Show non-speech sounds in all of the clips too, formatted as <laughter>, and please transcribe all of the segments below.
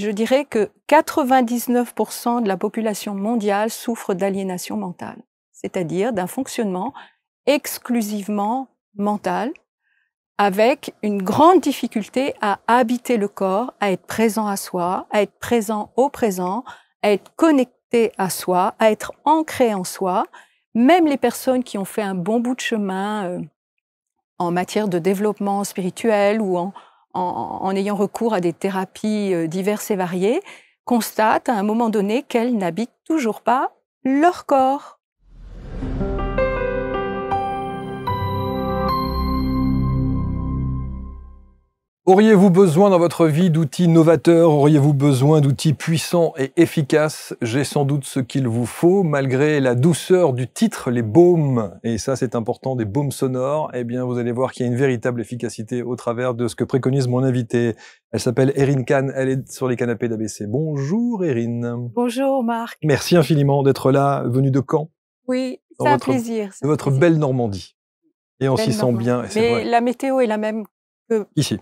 Je dirais que 99% de la population mondiale souffre d'aliénation mentale, c'est-à-dire d'un fonctionnement exclusivement mental, avec une grande difficulté à habiter le corps, à être présent à soi, à être présent au présent, à être connecté à soi, à être ancré en soi. Même les personnes qui ont fait un bon bout de chemin euh, en matière de développement spirituel ou en, en, ayant recours à des thérapies euh, diverses et variées, constate à un moment donné qu'elles n'habitent toujours pas leur corps. Auriez-vous besoin dans votre vie d'outils novateurs Auriez-vous besoin d'outils puissants et efficaces J'ai sans doute ce qu'il vous faut, malgré la douceur du titre, les baumes, et ça c'est important, des baumes sonores, eh bien vous allez voir qu'il y a une véritable efficacité au travers de ce que préconise mon invité. Elle s'appelle Erin Kahn, elle est sur les canapés d'ABC. Bonjour Erin. Bonjour Marc. Merci infiniment d'être là, venue de Caen. Oui, c'est un plaisir. De votre belle Normandie. Et on s'y sent bien. Mais la météo est la même ici.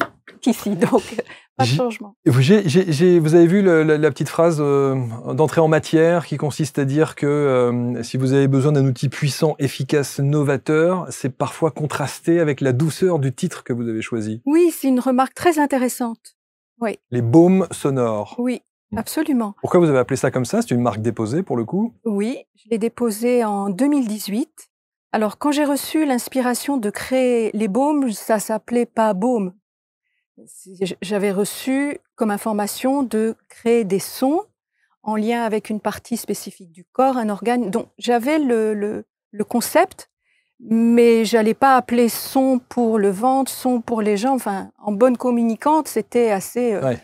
Ici, donc <laughs> pas de changement. vous avez vu la, petite phrase euh, d'entrée en matière qui consiste à dire que euh, si vous avez besoin d'un outil puissant, efficace, novateur, c'est parfois contrasté avec la douceur du titre que vous avez choisi. Oui, c'est une remarque très intéressante. Oui. Les baumes sonores. Oui. Mmh. Absolument. Pourquoi vous avez appelé ça comme ça C'est une marque déposée pour le coup Oui, je l'ai déposée en 2018 alors, quand j'ai reçu l'inspiration de créer les baumes, ça s'appelait pas baume. J'avais reçu comme information de créer des sons en lien avec une partie spécifique du corps, un organe. Donc, j'avais le, le, concept, mais j'allais pas appeler son pour le ventre, son pour les jambes. Enfin, en bonne communicante, c'était assez, euh,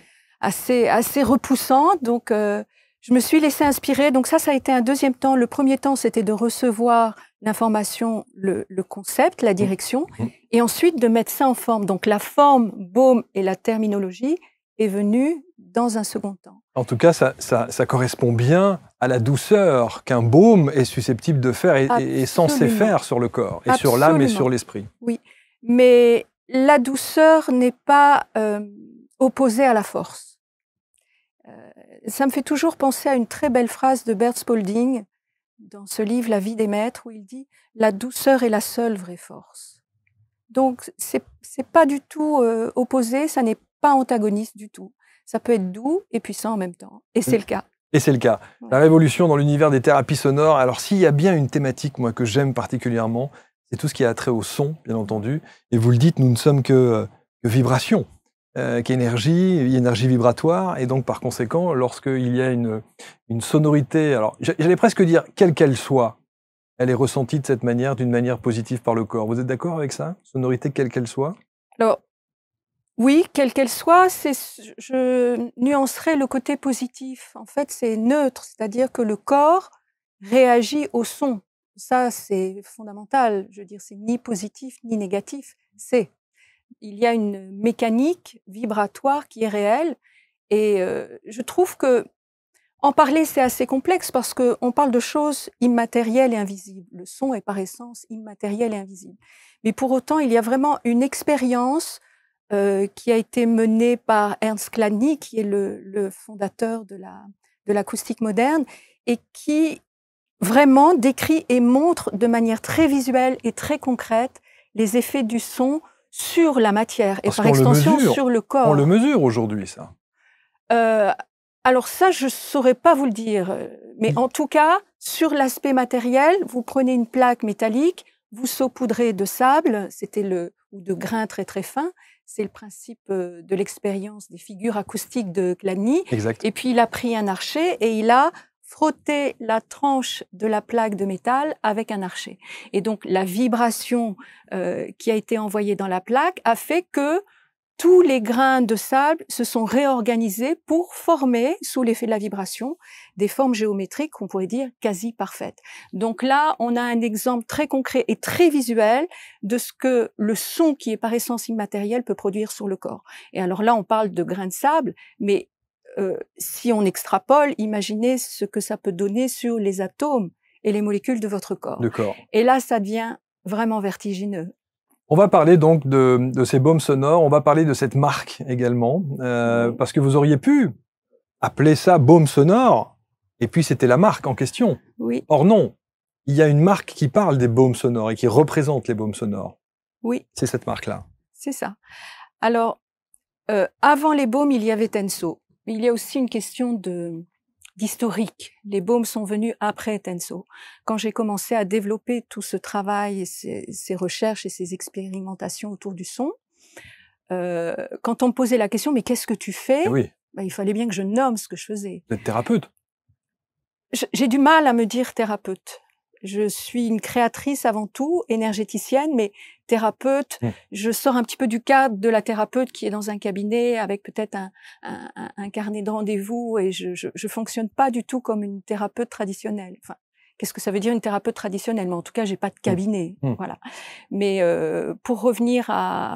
assez, assez repoussant. Donc, euh, je me suis laissé inspirer. Donc ça, ça a été un deuxième temps. Le premier temps, c'était de recevoir l'information, le, concept, la mmh. direction, mmh. et ensuite de mettre ça en forme. Donc la forme, baume et la terminologie est venue dans un second temps. En tout cas, ça, correspond bien à la douceur qu'un baume est susceptible de faire et, est censé faire sur le corps, et sur l'âme et sur l'esprit. Oui, mais la douceur n'est pas euh, opposée à la force. Euh, ça me fait toujours penser à une très belle phrase de Bert Spalding dans ce livre La vie des maîtres où il dit La douceur est la seule vraie force. Donc c'est pas du tout euh, opposé, ça n'est pas antagoniste du tout. Ça peut être doux et puissant en même temps, et c'est mmh. le cas. Et c'est le cas. La révolution dans l'univers des thérapies sonores. Alors s'il y a bien une thématique moi que j'aime particulièrement, c'est tout ce qui a trait au son, bien entendu. Et vous le dites, nous ne sommes que, euh, que vibrations. Euh, qu'énergie, énergie vibratoire. Et donc, par conséquent, lorsqu'il y a une, une sonorité, alors j'allais presque dire, quelle qu'elle soit, elle est ressentie de cette manière, d'une manière positive par le corps. Vous êtes d'accord avec ça Sonorité, quelle qu'elle soit Alors, oui, quelle qu'elle soit, je nuancerai le côté positif. En fait, c'est neutre, c'est-à-dire que le corps réagit au son. Ça, c'est fondamental. Je veux dire, c'est ni positif ni négatif, c'est il y a une mécanique vibratoire qui est réelle. Et euh, je trouve que en parler, c'est assez complexe parce qu'on parle de choses immatérielles et invisibles. Le son est par essence immatériel et invisible. Mais pour autant, il y a vraiment une expérience euh, qui a été menée par Ernst Klanny, qui est le, fondateur de l'acoustique moderne, et qui vraiment décrit et montre de manière très visuelle et très concrète les effets du son sur la matière et par extension sur le corps. On le mesure aujourd'hui, ça euh, Alors ça, je ne saurais pas vous le dire. Mais mmh. en tout cas, sur l'aspect matériel, vous prenez une plaque métallique, vous saupoudrez de sable, c'était le ou de grains très très fins. C'est le principe euh, de l'expérience des figures acoustiques de Exact. Et puis il a pris un archer et il a frotter la tranche de la plaque de métal avec un archet. Et donc la vibration euh, qui a été envoyée dans la plaque a fait que tous les grains de sable se sont réorganisés pour former, sous l'effet de la vibration, des formes géométriques, qu'on pourrait dire, quasi parfaites. Donc là, on a un exemple très concret et très visuel de ce que le son, qui est par essence immatériel, peut produire sur le corps. Et alors là, on parle de grains de sable, mais euh, si on extrapole, imaginez ce que ça peut donner sur les atomes et les molécules de votre corps. Et là, ça devient vraiment vertigineux. On va parler donc de, ces baumes sonores, on va parler de cette marque également, euh, parce que vous auriez pu appeler ça baume sonore, et puis c'était la marque en question. Oui. Or non, il y a une marque qui parle des baumes sonores et qui représente les baumes sonores. Oui. C'est cette marque-là. C'est ça. Alors, euh, avant les baumes, il y avait Tenso il y a aussi une question de d'historique. Les baumes sont venus après Tenso. Quand j'ai commencé à développer tout ce travail et ces, recherches et ces expérimentations autour du son, euh, quand on me posait la question, mais qu'est-ce que tu fais eh ben, Il fallait bien que je nomme ce que je faisais. Vous thérapeute J'ai du mal à me dire thérapeute. Je suis une créatrice avant tout, énergéticienne, mais thérapeute. Mmh. Je sors un petit peu du cadre de la thérapeute qui est dans un cabinet avec peut-être un, carnet de rendez-vous et je, je, fonctionne pas du tout comme une thérapeute traditionnelle. Enfin, qu'est-ce que ça veut dire une thérapeute traditionnelle Mais en tout cas, j'ai pas de mmh. cabinet, mmh. voilà. Mais euh, pour revenir à,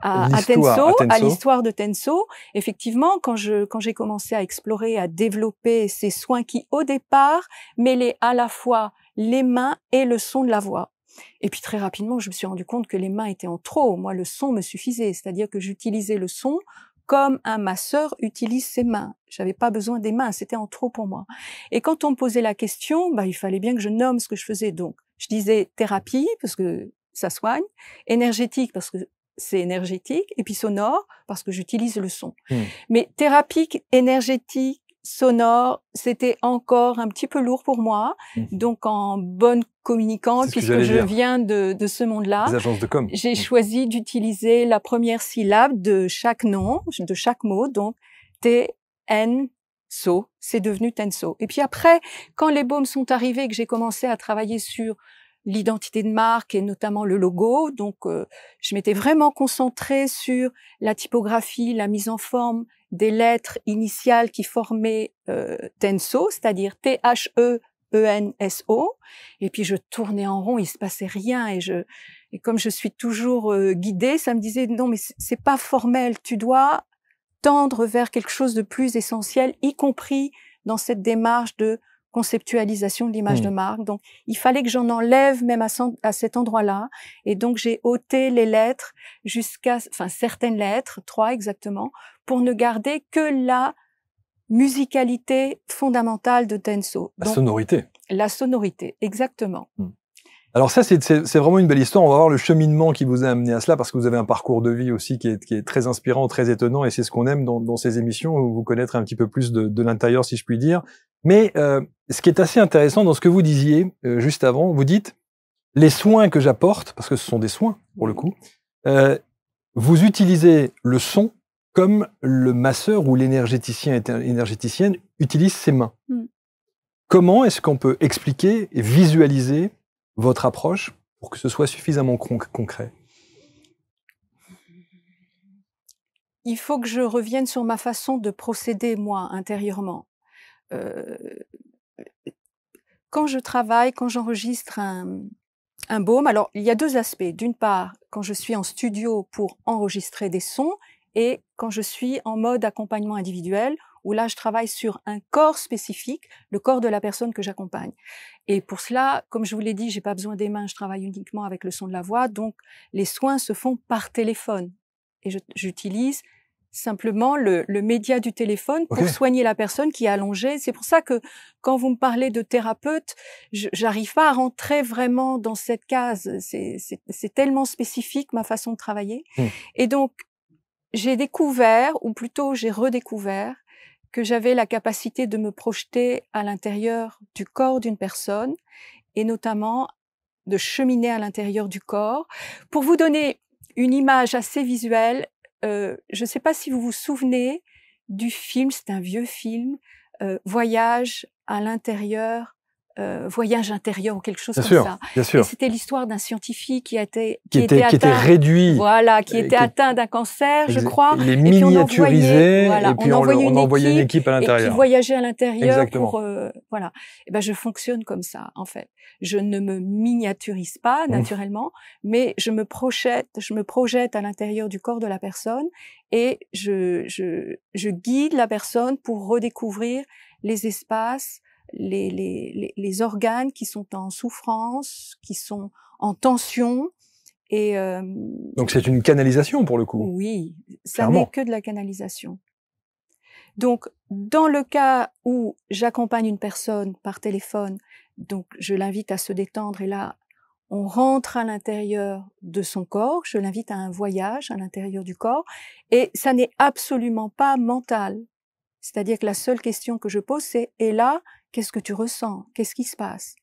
à, euh, à Tenso, à l'histoire de Tenso, effectivement, quand je quand j'ai commencé à explorer, à développer ces soins qui au départ mêlaient à la fois les mains et le son de la voix. Et puis très rapidement, je me suis rendu compte que les mains étaient en trop. Moi, le son me suffisait, c'est-à-dire que j'utilisais le son comme un masseur utilise ses mains. J'avais pas besoin des mains, c'était en trop pour moi. Et quand on me posait la question, bah, il fallait bien que je nomme ce que je faisais. Donc, je disais thérapie parce que ça soigne, énergétique parce que c'est énergétique, et puis sonore parce que j'utilise le son. Hmm. Mais thérapie, énergétique, sonore, c'était encore un petit peu lourd pour moi. Mmh Donc, en bonne communicante, puisque je viens de, de ce monde-là, j'ai mmh. choisi d'utiliser la première syllabe de chaque nom, de chaque mot. Donc, T, N, So, c'est devenu Tenso. Et puis après, quand les baumes sont arrivés et que j'ai commencé à travailler sur l'identité de marque et notamment le logo. Donc, euh, je m'étais vraiment concentrée sur la typographie, la mise en forme des lettres initiales qui formaient euh, Tenso, c'est-à-dire T-H-E. E-N-S-O, et puis je tournais en rond, il se passait rien, et je, et comme je suis toujours euh, guidée, ça me disait non mais c'est pas formel, tu dois tendre vers quelque chose de plus essentiel, y compris dans cette démarche de conceptualisation de l'image de mmh. marque. Donc, il fallait que j'en enlève même à, cet endroit-là. Et donc, j'ai ôté les lettres jusqu'à, enfin, certaines lettres, trois exactement, pour ne garder que la musicalité fondamentale de Tenso. La sonorité. La sonorité, exactement. Mmh. Alors ça, c'est vraiment une belle histoire. On va voir le cheminement qui vous a amené à cela, parce que vous avez un parcours de vie aussi qui est, très inspirant, très étonnant, et c'est ce qu'on aime dans, ces émissions, vous connaître un petit peu plus de, de l'intérieur, si je puis dire. Mais euh, ce qui est assez intéressant dans ce que vous disiez euh, juste avant, vous dites les soins que j'apporte, parce que ce sont des soins pour le coup, euh, vous utilisez le son comme le masseur ou l'énergéticien énergéticienne utilise ses mains. Mm. Comment est-ce qu'on peut expliquer et visualiser votre approche pour que ce soit suffisamment concret Il faut que je revienne sur ma façon de procéder, moi, intérieurement. Euh, quand je travaille, quand j'enregistre un, baume, alors il y a deux aspects. D'une part, quand je suis en studio pour enregistrer des sons et quand je suis en mode accompagnement individuel, où là je travaille sur un corps spécifique, le corps de la personne que j'accompagne. Et pour cela, comme je vous l'ai dit, j'ai pas besoin des mains, je travaille uniquement avec le son de la voix, donc les soins se font par téléphone. Et j'utilise simplement le, média du téléphone pour soigner la personne qui est allongée. C'est pour ça que quand vous me parlez de thérapeute, j'arrive pas à rentrer vraiment dans cette case. C'est tellement spécifique ma façon de travailler. Hmm. Et donc, j'ai découvert, ou plutôt j'ai redécouvert, que j'avais la capacité de me projeter à l'intérieur du corps d'une personne et notamment de cheminer à l'intérieur du corps. Pour vous donner une image assez visuelle, euh, je ne sais pas si vous vous souvenez du film, c'est un vieux film, euh, Voyage à l'intérieur euh, voyage intérieur ou quelque chose comme ça. c'était l'histoire d'un scientifique qui, qui, était, atteint, réduit, voilà, qui euh, était atteint d'un cancer, je crois. Il est miniaturisé, et, on, envoyait, une, équipe, à l'intérieur. Et qui à l'intérieur. Pour, euh, voilà. Et eh ben je fonctionne comme ça, en fait. Je ne me miniaturise pas mmh. naturellement, mais je me projette, je me projette à l'intérieur du corps de la personne et je, je, je guide la personne pour redécouvrir les espaces les, les, organes qui sont en souffrance, qui sont en tension. Et Donc c'est une canalisation pour le coup. Oui, ça n'est que de la canalisation. Donc dans le cas où j'accompagne une personne par téléphone, donc je l'invite à se détendre et là on rentre à l'intérieur de son corps, je l'invite à un voyage à l'intérieur du corps et ça n'est absolument pas mental. C'est-à-dire que la seule question que je pose c'est et là Qu'est-ce que tu ressens Qu'est-ce qui se passe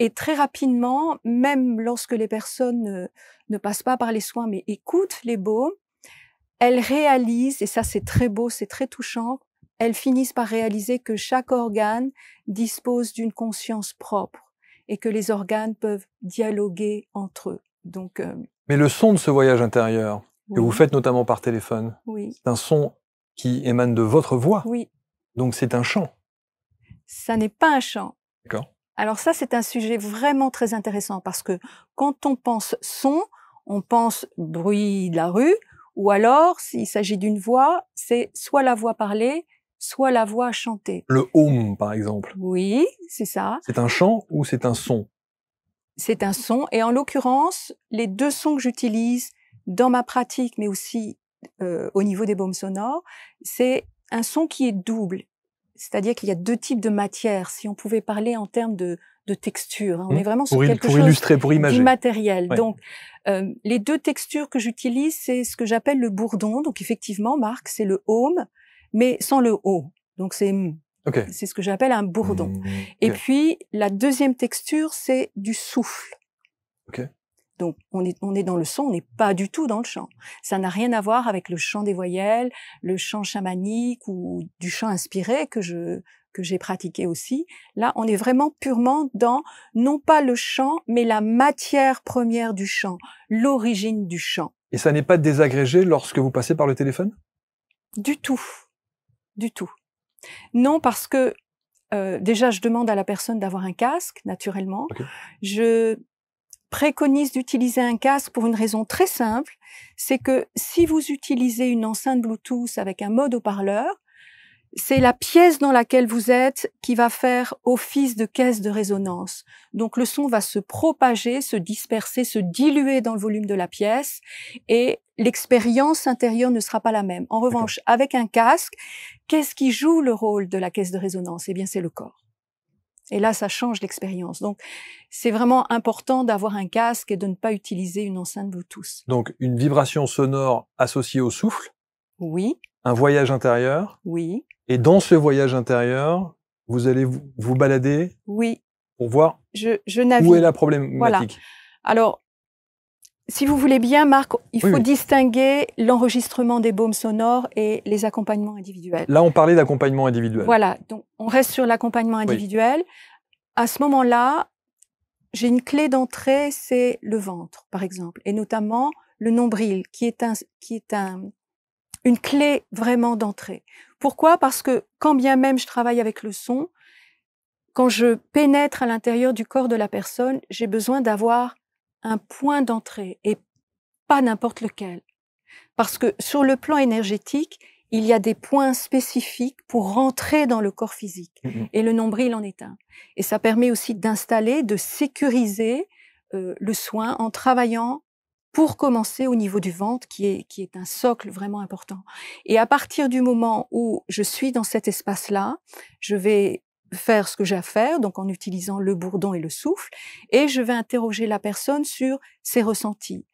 Et très rapidement, même lorsque les personnes ne, passent pas par les soins, mais écoutent les baumes, elles réalisent, et ça c'est très beau, c'est très touchant, elles finissent par réaliser que chaque organe dispose d'une conscience propre et que les organes peuvent dialoguer entre eux. Donc, euh, Mais le son de ce voyage intérieur, que vous faites notamment par téléphone, oui. c'est un son qui émane de votre voix. Oui. Donc c'est un chant ça n'est pas un chant. D'accord. Alors ça, c'est un sujet vraiment très intéressant parce que quand on pense son, on pense bruit de la rue, ou alors, s'il s'agit d'une voix, c'est soit la voix parlée, soit la voix chantée. Le home, par exemple. Oui, c'est ça. C'est un chant ou c'est un son C'est un son. Et en l'occurrence, les deux sons que j'utilise dans ma pratique, mais aussi euh, au niveau des baumes sonores, c'est un son qui est double. C'est-à-dire qu'il y a deux types de matières. Si on pouvait parler en termes de, de texture, hein. on mmh. est vraiment sur quelque chose illustrer, pour Donc, euh, les deux textures que j'utilise, c'est ce que j'appelle le bourdon. Donc, effectivement, Marc, c'est le home, mais sans le haut. Donc, c'est c'est ce que j'appelle un bourdon. Mmh. Et puis, la deuxième texture, c'est du souffle. Okay. Donc on est, on est dans le son, on n'est pas du tout dans le chant. Ça n'a rien à voir avec le chant des voyelles, le chant chamanique ou du chant inspiré que je que j'ai pratiqué aussi. Là, on est vraiment purement dans non pas le chant, mais la matière première du chant, l'origine du chant. Et ça n'est pas désagrégé lorsque vous passez par le téléphone Du tout, du tout. Non, parce que euh, déjà, je demande à la personne d'avoir un casque, naturellement. Je préconise d'utiliser un casque pour une raison très simple, c'est que si vous utilisez une enceinte Bluetooth avec un mode haut-parleur, c'est la pièce dans laquelle vous êtes qui va faire office de caisse de résonance. Donc le son va se propager, se disperser, se diluer dans le volume de la pièce et l'expérience intérieure ne sera pas la même. En revanche, avec un casque, qu'est-ce qui joue le rôle de la caisse de résonance Eh bien, c'est le corps. Et là, ça change l'expérience. Donc, c'est vraiment important d'avoir un casque et de ne pas utiliser une enceinte tous. Donc, une vibration sonore associée au souffle. Oui. Un voyage intérieur. Oui. Et dans ce voyage intérieur, vous allez vous, balader. Oui. Pour voir je, je où est la problématique. Voilà. Alors, si vous voulez bien, Marc, il faut distinguer l'enregistrement des baumes sonores et les accompagnements individuels. Là, on parlait d'accompagnement individuel. Voilà, donc on reste sur l'accompagnement individuel. À ce moment-là, j'ai une clé d'entrée, c'est le ventre, par exemple, et notamment le nombril, qui est, un, qui est une clé vraiment d'entrée. Pourquoi Parce que quand bien même je travaille avec le son, quand je pénètre à l'intérieur du corps de la personne, j'ai besoin d'avoir un point d'entrée et pas n'importe lequel. Parce que sur le plan énergétique, il y a des points spécifiques pour rentrer dans le corps physique. Mm, mm. Et le nombril en est un. Et ça permet aussi d'installer, de sécuriser euh, le soin en travaillant pour commencer au niveau du ventre, qui est, qui est un socle vraiment important. Et à partir du moment où je suis dans cet espace-là, je vais faire ce que j'ai à faire, donc en utilisant le bourdon et le souffle, et je vais interroger la personne sur ses ressentis.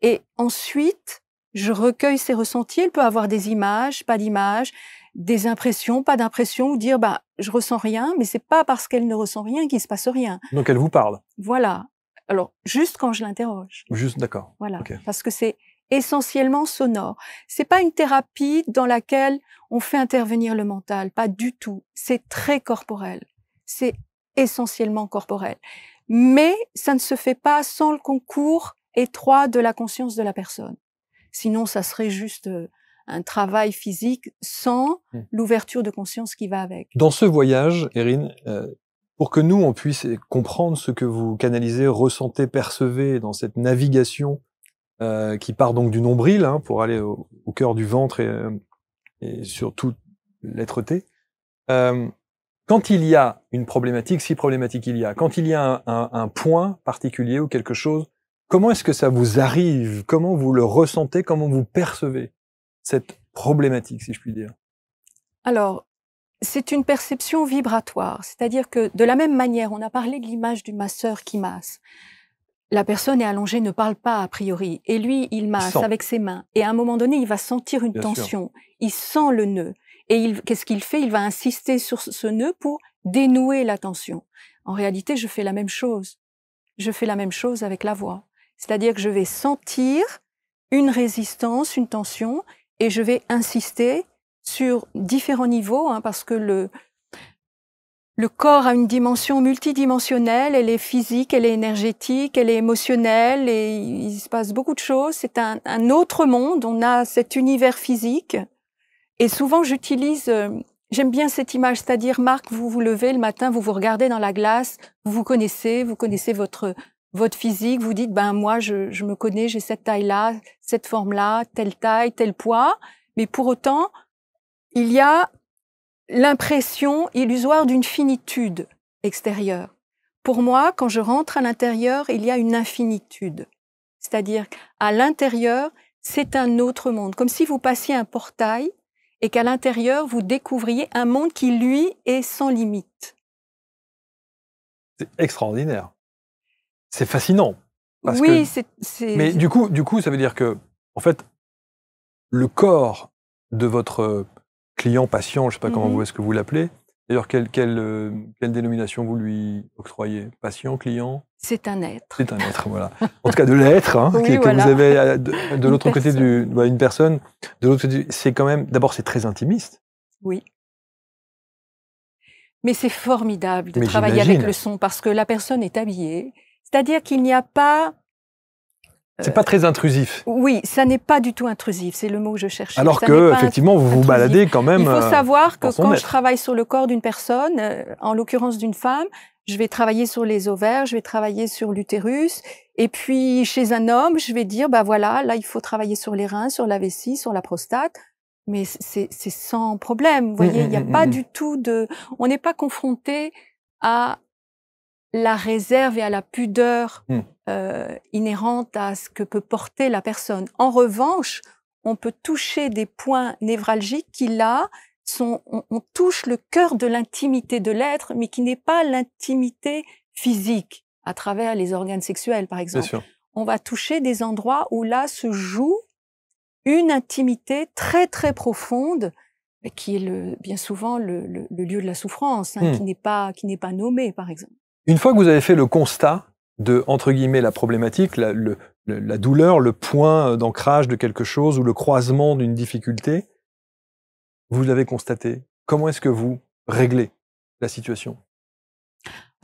Et ensuite, je recueille ses ressentis. Elle peut avoir des images, pas d'images, des impressions, pas d'impressions, ou dire bah je ressens rien, mais c'est pas parce qu'elle ne ressent rien qu'il se passe rien. Donc elle vous parle. Voilà. Alors juste quand je l'interroge. Juste d'accord. Voilà. Parce que c'est essentiellement sonore. C'est pas une thérapie dans laquelle on fait intervenir le mental, pas du tout. C'est très corporel. C'est essentiellement corporel. Mais ça ne se fait pas sans le concours étroit de la conscience de la personne. Sinon, ça serait juste euh, un travail physique sans mmh. l'ouverture de conscience qui va avec. Dans ce voyage, Erin, euh, pour que nous, on puisse comprendre ce que vous canalisez, ressentez, percevez dans cette navigation euh, qui part donc du nombril hein, pour aller au, cœur du ventre et, euh, sur tout l'être euh, quand il y a une problématique, si problématique il y a, quand il y a un point particulier ou quelque chose, comment est-ce que ça vous arrive Comment vous le ressentez Comment vous percevez cette problématique, si je puis dire Alors, c'est une perception vibratoire, c'est-à-dire que de la même manière, on a parlé de l'image du masseur qui masse la personne est allongée, ne parle pas a priori. Et lui, il masse avec ses mains. Et à un moment donné, il va sentir une tension. Il sent le nœud. Et qu'est-ce qu'il fait Il va insister sur ce nœud pour dénouer la tension. En réalité, je fais la même chose. Je fais la même chose avec la voix. C'est-à-dire que je vais sentir une résistance, une tension, et je vais insister sur différents niveaux, hein, parce que le, le corps a une dimension multidimensionnelle, elle est physique, elle est énergétique, elle est émotionnelle, et il se passe beaucoup de choses. C'est un, autre monde, on a cet univers physique. Et souvent j'utilise, euh, j'aime bien cette image, c'est-à-dire Marc, vous vous levez le matin, vous vous regardez dans la glace, vous vous connaissez, vous connaissez votre, votre physique, vous dites, ben moi je me connais, j'ai cette taille-là, cette forme-là, telle taille, tel poids, mais pour autant, il y a l'impression illusoire d'une finitude extérieure. Pour moi, quand je rentre à l'intérieur, il y a une infinitude. C'est-à-dire qu'à l'intérieur, c'est un autre monde, comme si vous passiez un portail et qu'à l'intérieur, vous découvriez un monde qui, lui, est sans limite. C'est extraordinaire. C'est fascinant. oui, c'est. Mais du coup, du coup, ça veut dire que, en fait, le corps de votre client, patient, je ne sais pas comment mhm. vous est-ce que vous l'appelez. D'ailleurs, quelle, quelle, euh, dénomination vous lui octroyez Patient, client C'est un être. C'est un être, voilà. <laughs> En tout cas, de l'être hein, que, vous avez euh, de, l'autre côté du. une personne. De l'autre c'est quand même. D'abord, c'est très intimiste. Oui. Mais c'est formidable de travailler avec le son parce que la personne est habillée. C'est-à-dire qu'il n'y a pas c'est pas très intrusif. Oui, ça n'est pas du tout intrusif, c'est le mot que je cherchais. Alors que, effectivement, vous vous baladez quand même. Il faut euh, savoir que quand je travaille sur le corps d'une personne, euh, en l'occurrence d'une femme, je vais travailler sur les ovaires, je vais travailler sur l'utérus, et puis chez un homme, je vais dire, bah voilà, là il faut travailler sur les reins, sur la vessie, sur la prostate, mais c'est sans problème. Vous mmh, voyez, mmh, il n'y a mmh, pas du tout de, on n'est pas confronté à la réserve et à la pudeur euh, inhérente à ce que peut porter la personne. En revanche, on peut toucher des points névralgiques qui, là, sont, on, touche le cœur de l'intimité de l'être, mais qui n'est pas l'intimité physique, à travers les organes sexuels, par exemple. On va toucher des endroits où là se joue une intimité très très profonde qui est le, bien souvent le, lieu de la souffrance, hein, hmm. qui n'est pas qui n'est pas nommé, par exemple. Une fois que vous avez fait le constat de, entre la problématique, la, douleur, le point d'ancrage de quelque chose ou le croisement d'une difficulté, vous l'avez constaté. Comment est-ce que vous réglez la situation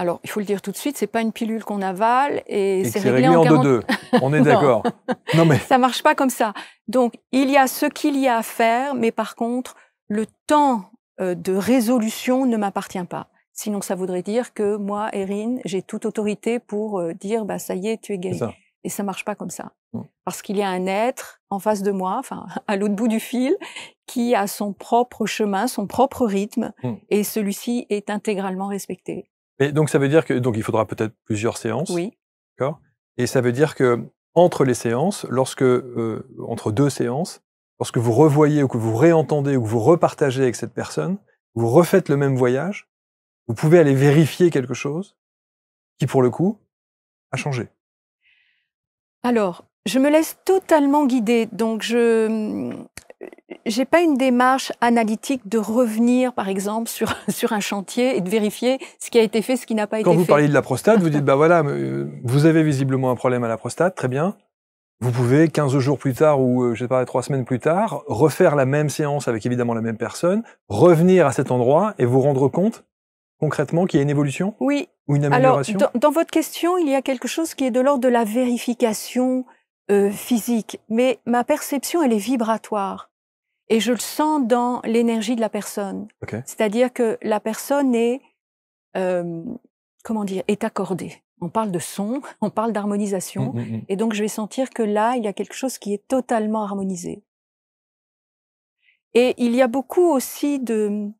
alors, il faut le dire tout de suite, c'est pas une pilule qu'on avale et, c'est réglé, en, deux deux. On est <laughs> d'accord. Non mais ça marche pas comme ça. Donc, il y a ce qu'il y a à faire, mais par contre, le temps euh, de résolution ne m'appartient pas. Sinon, ça voudrait dire que moi, Erin, j'ai toute autorité pour euh, dire bah ça y est, tu es gay. Et ça marche pas comme ça, mm. parce qu'il y a un être en face de moi, enfin <laughs> à l'autre bout du fil, qui a son propre chemin, son propre rythme, mm. et celui-ci est intégralement respecté. Et donc ça veut dire que donc il faudra peut-être plusieurs séances. Oui. D'accord. Et ça veut dire que entre les séances, lorsque euh, entre deux séances, lorsque vous revoyez ou que vous réentendez ou que vous repartagez avec cette personne, vous refaites le même voyage, vous pouvez aller vérifier quelque chose qui, pour le coup, a changé. Alors, je me laisse totalement guider. Donc, je n'ai euh, pas une démarche analytique de revenir, par exemple, <laughs> sur, un chantier et de vérifier ce qui a été fait, ce qui n'a pas été fait. Quand vous parlez de la prostate, vous dites, <laughs> bah voilà, euh, vous avez visiblement un problème à la prostate, très bien. Vous pouvez, 15 jours plus tard ou, euh, je sais pas, 3 semaines plus tard, refaire la même séance avec évidemment la même personne, revenir à cet endroit et vous rendre compte concrètement qu'il y a une évolution Oui. Ou une amélioration dans, votre question, il y a quelque chose qui est de l'ordre de la vérification euh, physique, mais ma perception, elle est vibratoire. Et je le sens dans l'énergie de la personne. C'est-à-dire que la personne est, euh, comment dire, est accordée. On parle de son, <laughs> on parle d'harmonisation. Hum, hum, hum. Et donc, je vais sentir que là, il y a quelque chose qui est totalement harmonisé. Et il y a beaucoup aussi de,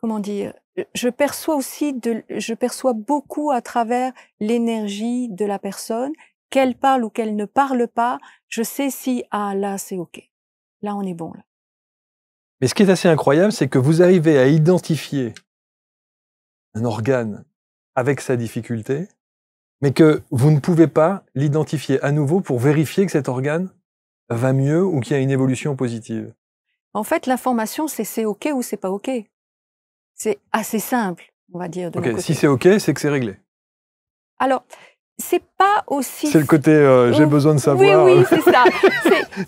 comment dire, je perçois aussi de, je perçois beaucoup à travers l'énergie de la personne, qu'elle parle ou qu'elle ne parle pas, je sais si, ah là, c'est OK. Là, on est bon. Là. Mais ce qui est assez incroyable, c'est que vous arrivez à identifier un organe avec sa difficulté, mais que vous ne pouvez pas l'identifier à nouveau pour vérifier que cet organe va mieux ou qu'il y a une évolution positive. En fait, l'information, c'est c'est OK ou c'est pas OK. C'est assez simple, on va dire. Si c'est OK, c'est que c'est réglé. Alors, c'est pas aussi. C'est le côté euh, j'ai besoin de savoir. Oui, oui, c'est ça.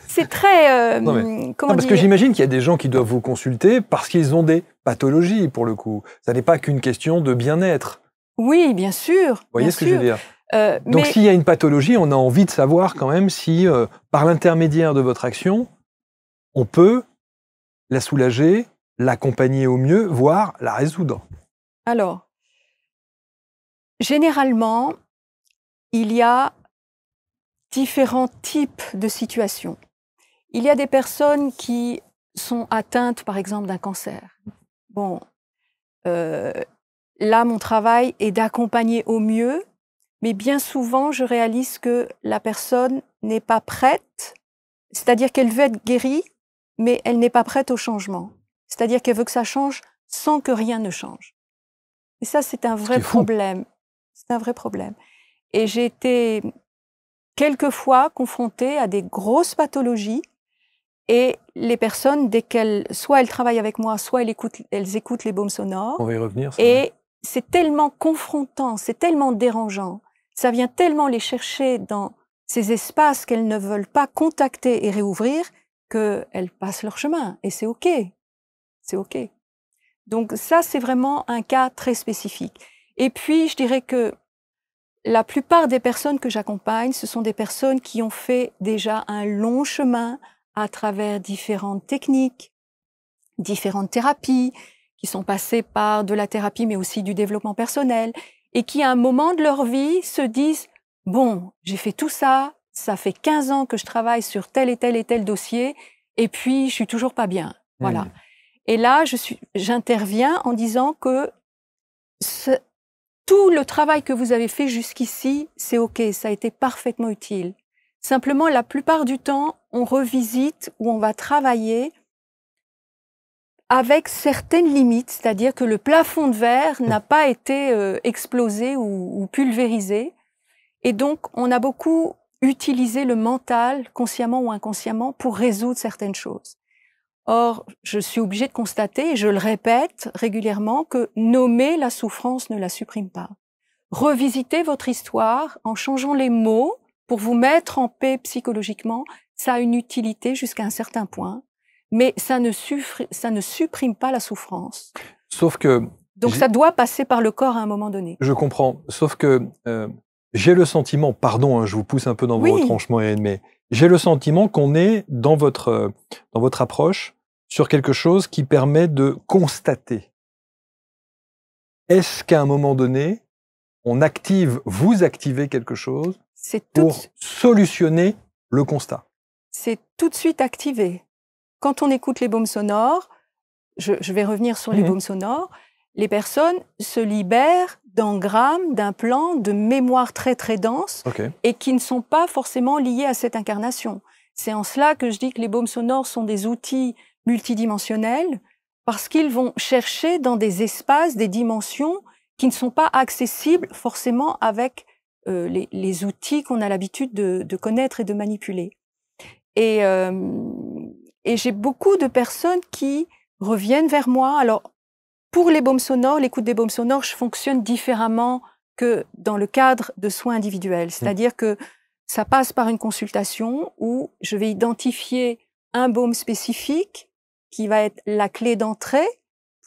c'est très. <laughs> Euh, parce que j'imagine qu'il y a des gens qui doivent vous consulter parce qu'ils ont des pathologies, pour le coup. Ça n'est pas qu'une question de bien-être. Oui, bien sûr. Vous voyez ce que je veux dire euh, Donc, s'il y a une pathologie, on a envie de savoir quand même si, par l'intermédiaire de votre action, on peut la soulager l'accompagner au mieux, voire la résoudre Alors, généralement, il y a différents types de situations. Il y a des personnes qui sont atteintes, par exemple, d'un cancer. Bon, euh, là, mon travail est d'accompagner au mieux, mais bien souvent, je réalise que la personne n'est pas prête, c'est-à-dire qu'elle veut être guérie, mais elle n'est pas prête au changement. C'est-à-dire qu'elle veut que ça change sans que rien ne change. Et ça, c'est un vrai problème. C'est un vrai problème. Et j'ai été quelquefois confrontée à des grosses pathologies et les personnes, dès soit elles travaillent avec moi, soit elles écoutent, les baumes sonores. On va y revenir. et c'est tellement confrontant, c'est tellement dérangeant, ça vient tellement les chercher dans ces espaces qu'elles ne veulent pas contacter et réouvrir qu'elles passent leur chemin. Et c'est OK c'est OK. Donc ça, c'est vraiment un cas très spécifique. Et puis, je dirais que la plupart des personnes que j'accompagne, ce sont des personnes qui ont fait déjà un long chemin à travers différentes techniques, différentes thérapies, qui sont passées par de la thérapie, mais aussi du développement personnel, et qui à un moment de leur vie se disent, bon, j'ai fait tout ça, ça fait 15 ans que je travaille sur tel et tel et tel dossier, et puis je suis toujours pas bien. Voilà. Mmh. Et là, j'interviens en disant que tout le travail que vous avez fait jusqu'ici, c'est OK, ça a été parfaitement utile. Simplement, la plupart du temps, on revisite ou on va travailler avec certaines limites, c'est-à-dire que le plafond de verre n'a pas été euh, explosé ou, pulvérisé. Et donc, on a beaucoup utilisé le mental, consciemment ou inconsciemment, pour résoudre certaines choses. Or, je suis obligé de constater, et je le répète régulièrement, que nommer la souffrance ne la supprime pas. Revisiter votre histoire en changeant les mots pour vous mettre en paix psychologiquement, ça a une utilité jusqu'à un certain point, mais ça ne, ça ne supprime pas la souffrance. Sauf que... Donc ça doit passer par le corps à un moment donné. Je comprends, sauf que euh, j'ai le sentiment, pardon, hein, je vous pousse un peu dans vos retranchements, mais j'ai le sentiment qu'on est dans votre, approche sur quelque chose qui permet de constater. Est-ce qu'à un moment donné, on active, vous activez quelque chose pour solutionner le constat C'est tout de suite activé. Quand on écoute les baumes sonores, je, vais revenir sur les mhm. baumes sonores, les personnes se libèrent d'un plan, de mémoire très très dense et qui ne sont pas forcément liés à cette incarnation. C'est en cela que je dis que les baumes sonores sont des outils multidimensionnels parce qu'ils vont chercher dans des espaces, des dimensions qui ne sont pas accessibles forcément avec euh, les, outils qu'on a l'habitude de, connaître et de manipuler. Et, euh, et j'ai beaucoup de personnes qui reviennent vers moi. Alors, pour les baumes sonores, l'écoute des baumes sonores fonctionne différemment que dans le cadre de soins individuels. Mmh. C'est-à-dire que ça passe par une consultation où je vais identifier un baume spécifique qui va être la clé d'entrée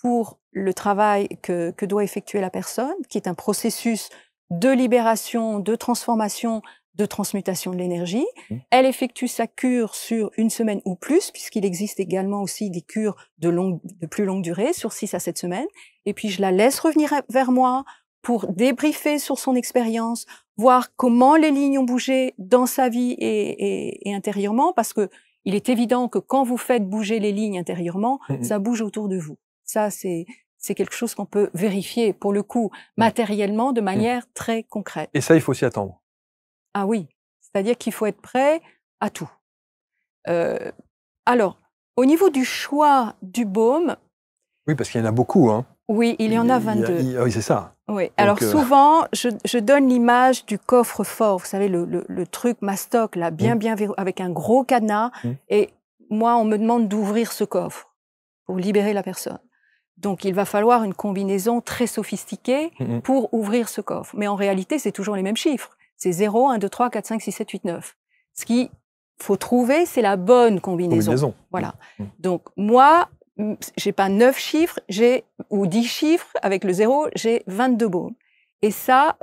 pour le travail que, que, doit effectuer la personne, qui est un processus de libération, de transformation de transmutation de l'énergie. Mmh. Elle effectue sa cure sur une semaine ou plus, puisqu'il existe également aussi des cures de, longue, de plus longue durée, sur 6 à 7 semaines. Et puis je la laisse revenir vers moi pour débriefer sur son expérience, voir comment les lignes ont bougé dans sa vie et, et, intérieurement, parce que il est évident que quand vous faites bouger les lignes intérieurement, mmh, mmh. ça bouge autour de vous. Ça, c'est c'est quelque chose qu'on peut vérifier pour le coup matériellement de manière très concrète. Et ça, il faut s'y attendre. Ah oui, c'est-à-dire qu'il faut être prêt à tout. Euh, alors, au niveau du choix du baume. Oui, parce qu'il y en a beaucoup. Hein. Oui, il y en a 22. oui, c'est ça. Oui. Alors euh, souvent, je, donne l'image du coffre-fort, vous savez, le, truc mastoc, là, bien, mmh. bien bien, avec un gros cadenas. Mmh. Et moi, on me demande d'ouvrir ce coffre pour libérer la personne. Donc, il va falloir une combinaison très sophistiquée mmh, pour ouvrir ce coffre. Mais en réalité, c'est toujours les mêmes chiffres. C'est 0, 1, 2, 3, 4, 5, 6, 7, 8, 9. Ce qu'il faut trouver, c'est la bonne combinaison. combinaison. Voilà. Mm. Mm. Donc, moi, j'ai pas 9 chiffres, j'ai, ou 10 chiffres, avec le 0, j'ai 22 baumes. Et ça,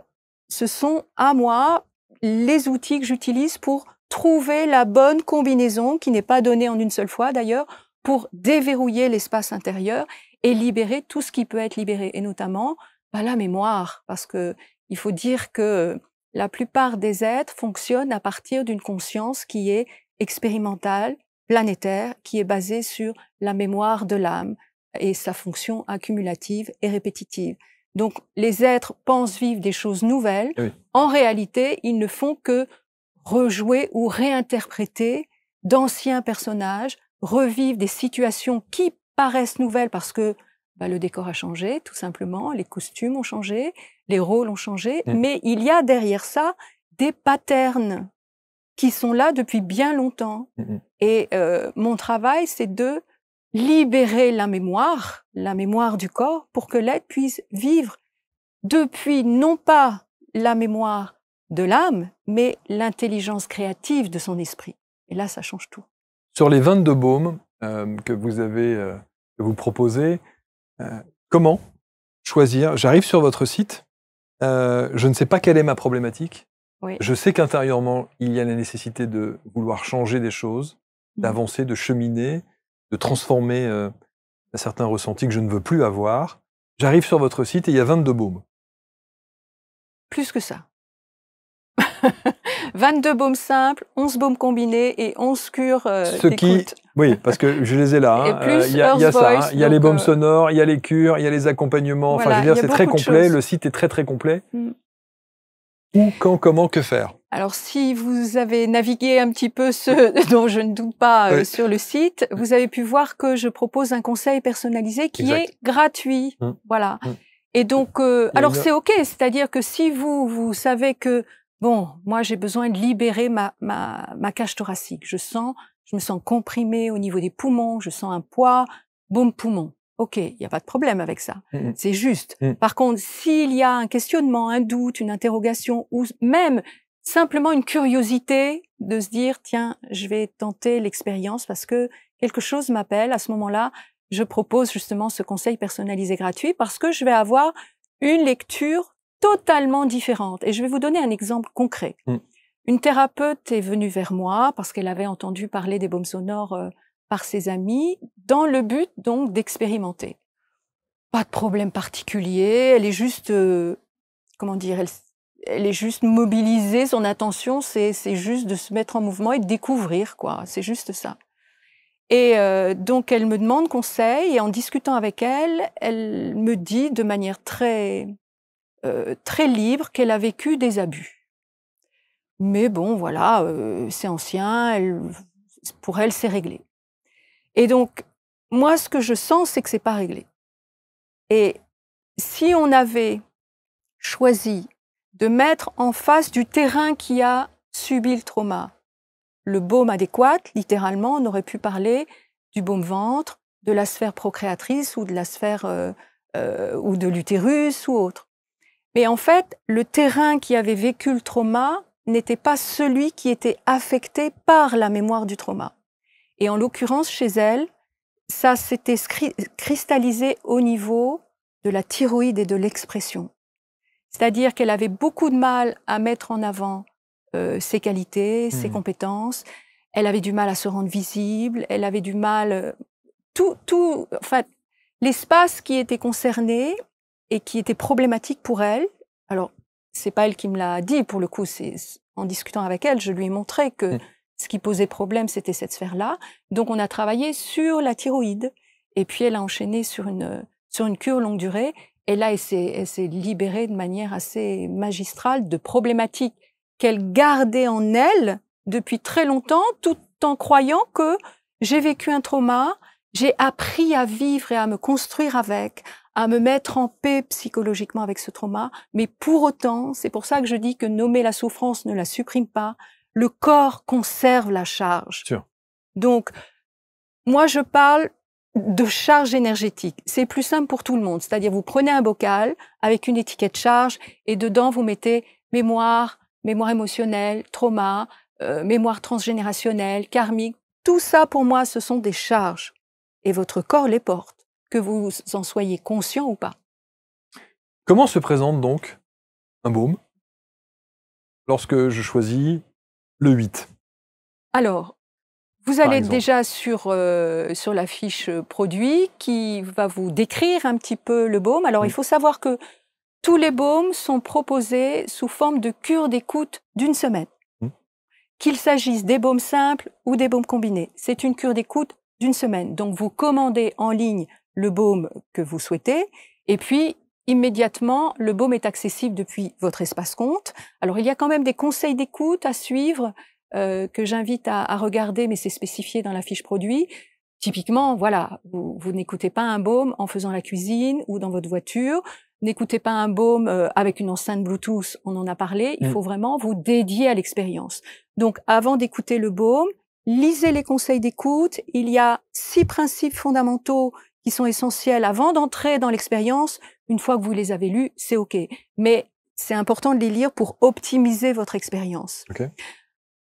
ce sont à moi les outils que j'utilise pour trouver la bonne combinaison, qui n'est pas donnée en une seule fois d'ailleurs, pour déverrouiller l'espace intérieur et libérer tout ce qui peut être libéré, et notamment bah, la mémoire, parce que il faut dire que la plupart des êtres fonctionnent à partir d'une conscience qui est expérimentale, planétaire, qui est basée sur la mémoire de l'âme et sa fonction accumulative et répétitive. Donc les êtres pensent vivre des choses nouvelles. En réalité, ils ne font que rejouer ou réinterpréter d'anciens personnages, revivre des situations qui paraissent nouvelles parce que bah, le décor a changé, tout simplement, les costumes ont changé, les rôles ont changé, mm. mais il y a derrière ça des patterns qui sont là depuis bien longtemps. Mm, mm. Et euh, mon travail, c'est de libérer la mémoire, la mémoire du corps, pour que l'être puisse vivre depuis non pas la mémoire de l'âme, mais l'intelligence créative de son esprit. Et là, ça change tout. Sur les 22 baumes euh, que vous avez, euh, que vous proposez, comment choisir J'arrive sur votre site euh, je ne sais pas quelle est ma problématique. Je sais qu'intérieurement, il y a la nécessité de vouloir changer des choses, mmh. d'avancer, de cheminer, de transformer euh, un certain ressenti que je ne veux plus avoir. J'arrive sur votre site et il y a 22 baumes. Plus que ça. 22 <laughs> baumes simples, 11 baumes combinés et 11 cures euh, Ce qui, <laughs> oui, parce que je les ai là. Hein. Euh, il y a, ça. Hein. Il y a les baumes euh, sonores, il y a les cures, il y a les accompagnements. enfin, je veux dire, c'est très complet. Le site est très, très complet. Mm. Où, quand, comment, que faire Alors, si vous avez navigué un petit peu, ce <laughs> dont je ne doute pas, sur le site, vous avez pu voir que je propose un conseil personnalisé qui est gratuit. Mm. Voilà. Mm. Et donc, alors c'est OK, c'est-à-dire que si vous, vous savez que bon, moi j'ai besoin de libérer ma, ma, cage thoracique. Je sens, je me sens comprimée au niveau des poumons, je sens un poids, boum, poumon. OK, il n'y a pas de problème avec ça. Mm, mm. C'est juste. Mm. Par contre, s'il y a un questionnement, un doute, une interrogation, ou même simplement une curiosité de se dire, tiens, je vais tenter l'expérience parce que quelque chose m'appelle, à ce moment-là, je propose justement ce conseil personnalisé gratuit parce que je vais avoir une lecture totalement différente. Et je vais vous donner un exemple concret. Mm. Une thérapeute est venue vers moi parce qu'elle avait entendu parler des baumes sonores euh, par ses amis dans le but donc d'expérimenter. Pas de problème particulier, elle est juste, euh, comment dire, elle, est juste mobilisée, son attention c'est juste de se mettre en mouvement et de découvrir quoi, c'est juste ça. Et euh, donc elle me demande conseil et en discutant avec elle, elle me dit de manière très euh, très libre qu'elle a vécu des abus. Mais bon, voilà, euh, c'est ancien, pour elle, c'est réglé. Et donc, moi, ce que je sens, c'est que c'est pas réglé. Et si on avait choisi de mettre en face du terrain qui a subi le trauma, le baume adéquat, littéralement, on aurait pu parler du baume ventre, de la sphère procréatrice ou de la sphère euh, ou de l'utérus ou autre. Mais en fait, le terrain qui avait vécu le trauma n'était pas celui qui était affecté par la mémoire du trauma. Et en l'occurrence, chez elle, ça s'était cristallisé au niveau de la thyroïde et de l'expression. C'est-à-dire qu'elle avait beaucoup de mal à mettre en avant euh, ses qualités, ses mmh. compétences. Elle avait du mal à se rendre visible. Elle avait du mal. Euh, tout, tout, enfin, l'espace qui était concerné et qui était problématique pour elle. Alors, c'est pas elle qui me l'a dit, pour le coup, c'est en discutant avec elle, je lui ai montré que mm. ce qui posait problème, c'était cette sphère-là. Donc, on a travaillé sur la thyroïde. Et puis, elle a enchaîné sur une, sur une cure longue durée. Et là, elle s'est libérée de manière assez magistrale de problématiques qu'elle gardait en elle depuis très longtemps, tout en croyant que j'ai vécu un trauma, j'ai appris à vivre et à me construire avec, à me mettre en paix psychologiquement avec ce trauma. Mais pour autant, c'est pour ça que je dis que nommer la souffrance ne la supprime pas. Le corps conserve la charge. Donc, moi, je parle de charge énergétique. C'est plus simple pour tout le monde. C'est-à-dire, vous prenez un bocal avec une étiquette charge et dedans, vous mettez mémoire, mémoire émotionnelle, trauma, euh, mémoire transgénérationnelle, karmique. Tout ça, pour moi, ce sont des charges. Et votre corps les porte que vous en soyez conscient ou pas. Comment se présente donc un baume lorsque je choisis le 8 Alors, vous allez déjà sur, euh, sur la fiche produit qui va vous décrire un petit peu le baume. Alors, il faut savoir que tous les baumes sont proposés sous forme de cure d'écoute d'une semaine. Mmh. Qu'il s'agisse des baumes simples ou des baumes combinés, c'est une cure d'écoute d'une semaine. Donc vous commandez en ligne le baume que vous souhaitez. Et puis, immédiatement, le baume est accessible depuis votre espace compte. Alors, il y a quand même des conseils d'écoute à suivre euh, que j'invite à, à, regarder, mais c'est spécifié dans la fiche produit. Typiquement, voilà, vous, vous n'écoutez pas un baume en faisant la cuisine ou dans votre voiture. N'écoutez pas un baume euh, avec une enceinte Bluetooth, on en a parlé. Il mm. faut vraiment vous dédier à l'expérience. Donc, avant d'écouter le baume, lisez les conseils d'écoute. Il y a six principes fondamentaux qui sont essentiels avant d'entrer dans l'expérience. Une fois que vous les avez lus, c'est OK. Mais c'est important de les lire pour optimiser votre expérience.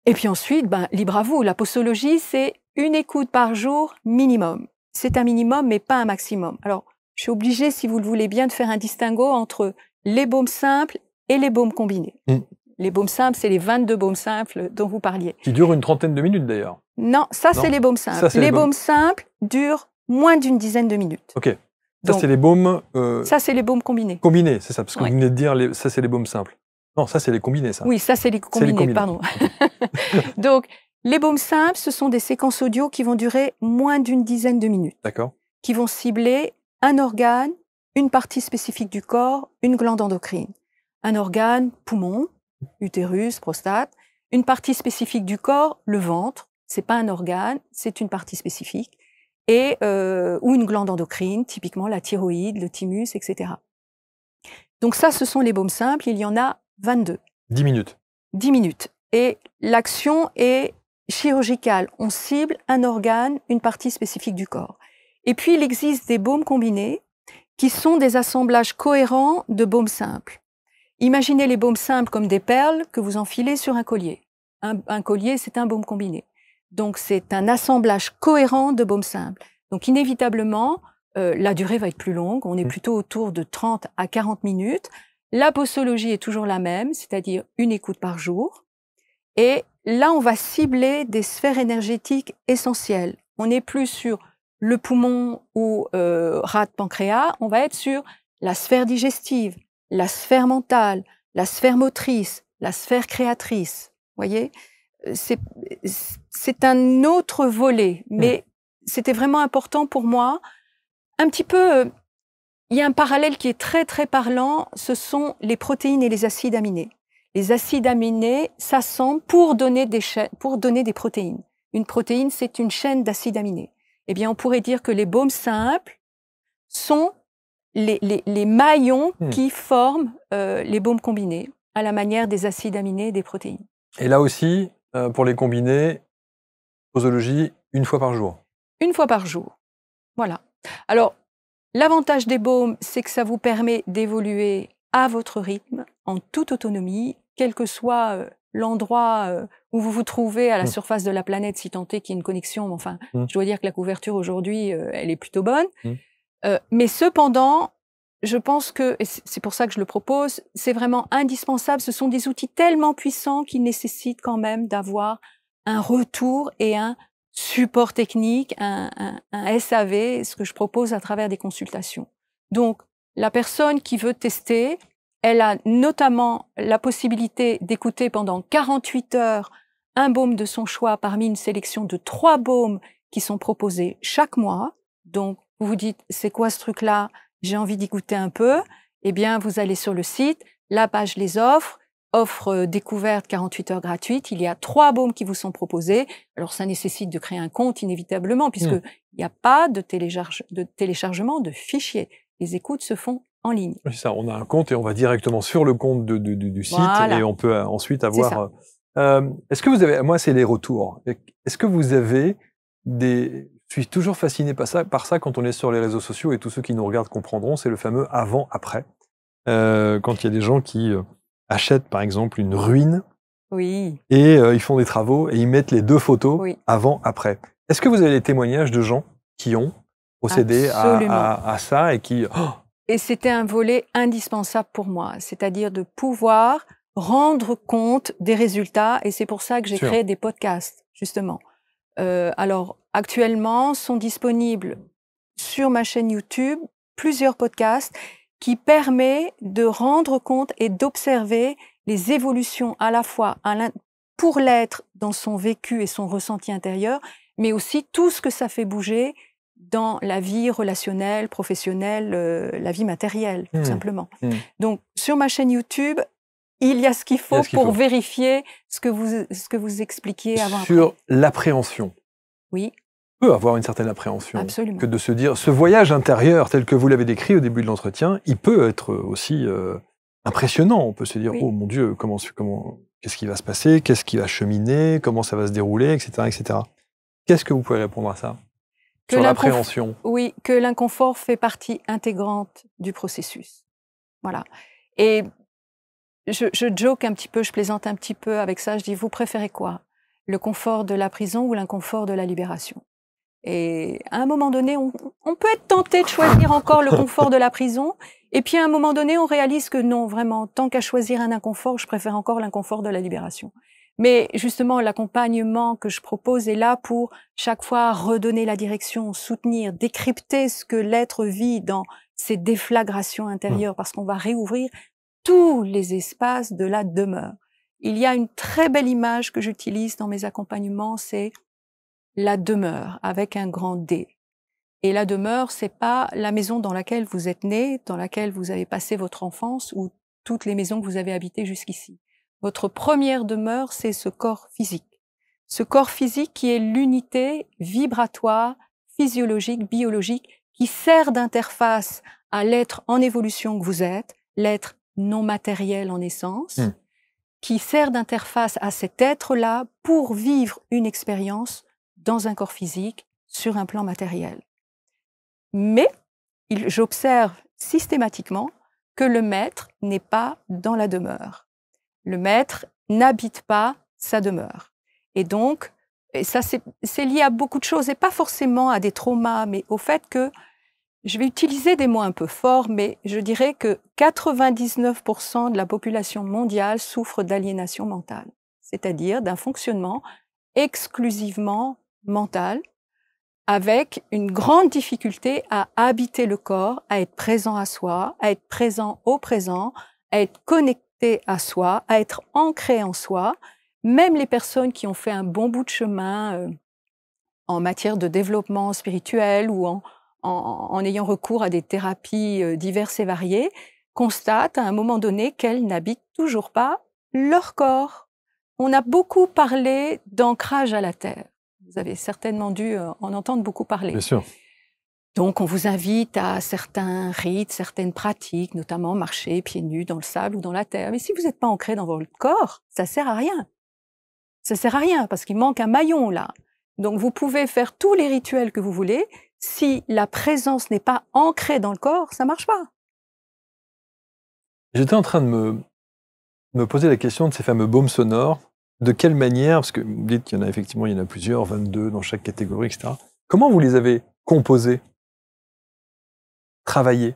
Et puis ensuite, ben, libre à vous. La postologie, c'est une écoute par jour minimum. C'est un minimum, mais pas un maximum. Alors, je suis obligée, si vous le voulez bien, de faire un distinguo entre les baumes simples et les baumes combinés. Hmm. Les baumes simples, c'est les 22 baumes simples dont vous parliez. Qui durent une trentaine de minutes d'ailleurs. Non, ça c'est les baumes simples. les, baumes simples durent moins d'une dizaine de minutes. OK. Ça, c'est les baumes. Euh, ça, c'est les baumes combinés. Combinés, c'est ça, parce que vous venez de dire, ça, c'est les baumes simples. Non, ça, c'est les combinés, ça. Oui, ça, c'est les, les combinés, pardon. <laughs> Donc, les baumes simples, ce sont des séquences audio qui vont durer moins d'une dizaine de minutes. D'accord. Qui vont cibler un organe, une partie spécifique du corps, une glande endocrine. Un organe, poumon, utérus, prostate. Une partie spécifique du corps, le ventre. C'est pas un organe, c'est une partie spécifique et, euh, ou une glande endocrine, typiquement la thyroïde, le thymus, etc. Donc ça, ce sont les baumes simples. Il y en a 22. 10 minutes. 10 minutes. Et l'action est chirurgicale. On cible un organe, une partie spécifique du corps. Et puis, il existe des baumes combinés qui sont des assemblages cohérents de baumes simples. Imaginez les baumes simples comme des perles que vous enfilez sur un collier. Un, un collier, c'est un baume combiné. Donc c'est un assemblage cohérent de baumes simples. Donc inévitablement, euh, la durée va être plus longue. On est mmh. plutôt autour de 30 à 40 minutes. La posologie est toujours la même, c'est-à-dire une écoute par jour. Et là, on va cibler des sphères énergétiques essentielles. On n'est plus sur le poumon ou euh, rate pancréas, on va être sur la sphère digestive, la sphère mentale, la sphère motrice, la sphère créatrice. Voyez c'est un autre volet, mm. mais c'était vraiment important pour moi. Un petit peu, euh, il y a un parallèle qui est très très parlant, ce sont les protéines et les acides aminés. Les acides aminés s'assemblent pour donner des pour donner des protéines. Une protéine, c'est une chaîne d'acides aminés. Eh bien, on pourrait dire que les baumes simples sont les, maillons mm. qui forment euh, les baumes combinés, à la manière des acides aminés et des protéines. Et là aussi, euh, pour les combiner, posologie une fois par jour. Une fois par jour. Voilà. Alors, l'avantage des baumes, c'est que ça vous permet d'évoluer à votre rythme, en toute autonomie, quel que soit euh, l'endroit euh, où vous vous trouvez à la mmh. surface de la planète, si tant est qu'il y ait une connexion. Enfin, mmh. je dois dire que la couverture aujourd'hui, elle est plutôt bonne. Mmh. mais cependant, je pense que, et c'est pour ça que je le propose, c'est vraiment indispensable. Ce sont des outils tellement puissants qu'ils nécessitent quand même d'avoir un retour et un support technique, un, SAV, ce que je propose à travers des consultations. Donc, la personne qui veut tester, elle a notamment la possibilité d'écouter pendant 48 heures un baume de son choix parmi une sélection de trois baumes qui sont proposés chaque mois. Donc, vous vous dites, c'est quoi ce truc-là j'ai envie d'écouter un peu, eh bien, vous allez sur le site, la page les offres, offre euh, découverte 48 heures gratuite. Il y a trois baumes qui vous sont proposés. Alors, ça nécessite de créer un compte inévitablement, puisqu'il mmh. n'y a pas de, de téléchargement de fichiers. Les écoutes se font en ligne. C'est ça, on a un compte et on va directement sur le compte du site et on peut euh, ensuite avoir. Euh, est-ce que vous avez, moi c'est les retours, est-ce que vous avez des, je suis toujours fasciné par ça, par ça quand on est sur les réseaux sociaux et tous ceux qui nous regardent comprendront, c'est le fameux avant-après. Euh, quand il y a des gens qui euh, achètent par exemple une ruine oui. et euh, ils font des travaux et ils mettent les deux photos avant-après. Est-ce que vous avez des témoignages de gens qui ont procédé à, ça et qui... Oh et c'était un volet indispensable pour moi, c'est-à-dire de pouvoir rendre compte des résultats et c'est pour ça que j'ai créé des podcasts, justement. Euh, alors, actuellement, sont disponibles sur ma chaîne YouTube plusieurs podcasts qui permettent de rendre compte et d'observer les évolutions à la fois pour l'être dans son vécu et son ressenti intérieur, mais aussi tout ce que ça fait bouger dans la vie relationnelle, professionnelle, euh, la vie matérielle, tout mmh. simplement. Mmh. Donc, sur ma chaîne YouTube, il y a ce qu'il faut pour vérifier ce que vous, ce que vous expliquiez avant. Sur l'appréhension. Oui. On peut avoir une certaine appréhension. Absolument. Que de se dire, ce voyage intérieur tel que vous l'avez décrit au début de l'entretien, il peut être aussi euh, impressionnant. On peut se dire, oh mon Dieu, comment, comment, qu'est-ce qui va se passer, qu'est-ce qui va cheminer, comment ça va se dérouler, etc. etc. Qu'est-ce que vous pouvez répondre à ça que Sur l'appréhension. Oui, que l'inconfort fait partie intégrante du processus. Voilà. Et je, je joke un petit peu, je plaisante un petit peu avec ça. Je dis, vous préférez quoi Le confort de la prison ou l'inconfort de la libération Et à un moment donné, on, on peut être tenté de choisir encore le confort de la prison. Et puis à un moment donné, on réalise que non, vraiment, tant qu'à choisir un inconfort, je préfère encore l'inconfort de la libération. Mais justement, l'accompagnement que je propose est là pour chaque fois redonner la direction, soutenir, décrypter ce que l'être vit dans ses déflagrations intérieures, mmh. parce qu'on va réouvrir tous les espaces de la demeure. Il y a une très belle image que j'utilise dans mes accompagnements, c'est la demeure avec un grand D. Et la demeure, c'est pas la maison dans laquelle vous êtes né, dans laquelle vous avez passé votre enfance ou toutes les maisons que vous avez habitées jusqu'ici. Votre première demeure, c'est ce corps physique. Ce corps physique qui est l'unité vibratoire, physiologique, biologique, qui sert d'interface à l'être en évolution que vous êtes, l'être non matériel en essence, mmh. qui sert d'interface à cet être-là pour vivre une expérience dans un corps physique, sur un plan matériel. Mais j'observe systématiquement que le maître n'est pas dans la demeure. Le maître n'habite pas sa demeure. Et donc, ça c'est lié à beaucoup de choses, et pas forcément à des traumas, mais au fait que je vais utiliser des mots un peu forts, mais je dirais que 99% de la population mondiale souffre d'aliénation mentale, c'est-à-dire d'un fonctionnement exclusivement mental, avec une grande difficulté à habiter le corps, à être présent à soi, à être présent au présent, à être connecté à soi, à être ancré en soi. Même les personnes qui ont fait un bon bout de chemin euh, en matière de développement spirituel ou en, en, ayant recours à des thérapies euh, diverses et variées, constatent à un moment donné qu'elles n'habitent toujours pas leur corps. On a beaucoup parlé d'ancrage à la terre. Vous avez certainement dû euh, en entendre beaucoup parler. Bien sûr. Donc, on vous invite à certains rites, certaines pratiques, notamment marcher pieds nus dans le sable ou dans la terre. Mais si vous n'êtes pas ancré dans votre corps, ça sert à rien. Ça sert à rien parce qu'il manque un maillon là. Donc, vous pouvez faire tous les rituels que vous voulez si la présence n'est pas ancrée dans le corps, ça marche pas. J'étais en train de me, poser la question de ces fameux baumes sonores. De quelle manière, parce que vous dites qu'il y en a effectivement, il y en a plusieurs, 22 dans chaque catégorie, etc. Comment vous les avez composés, travaillés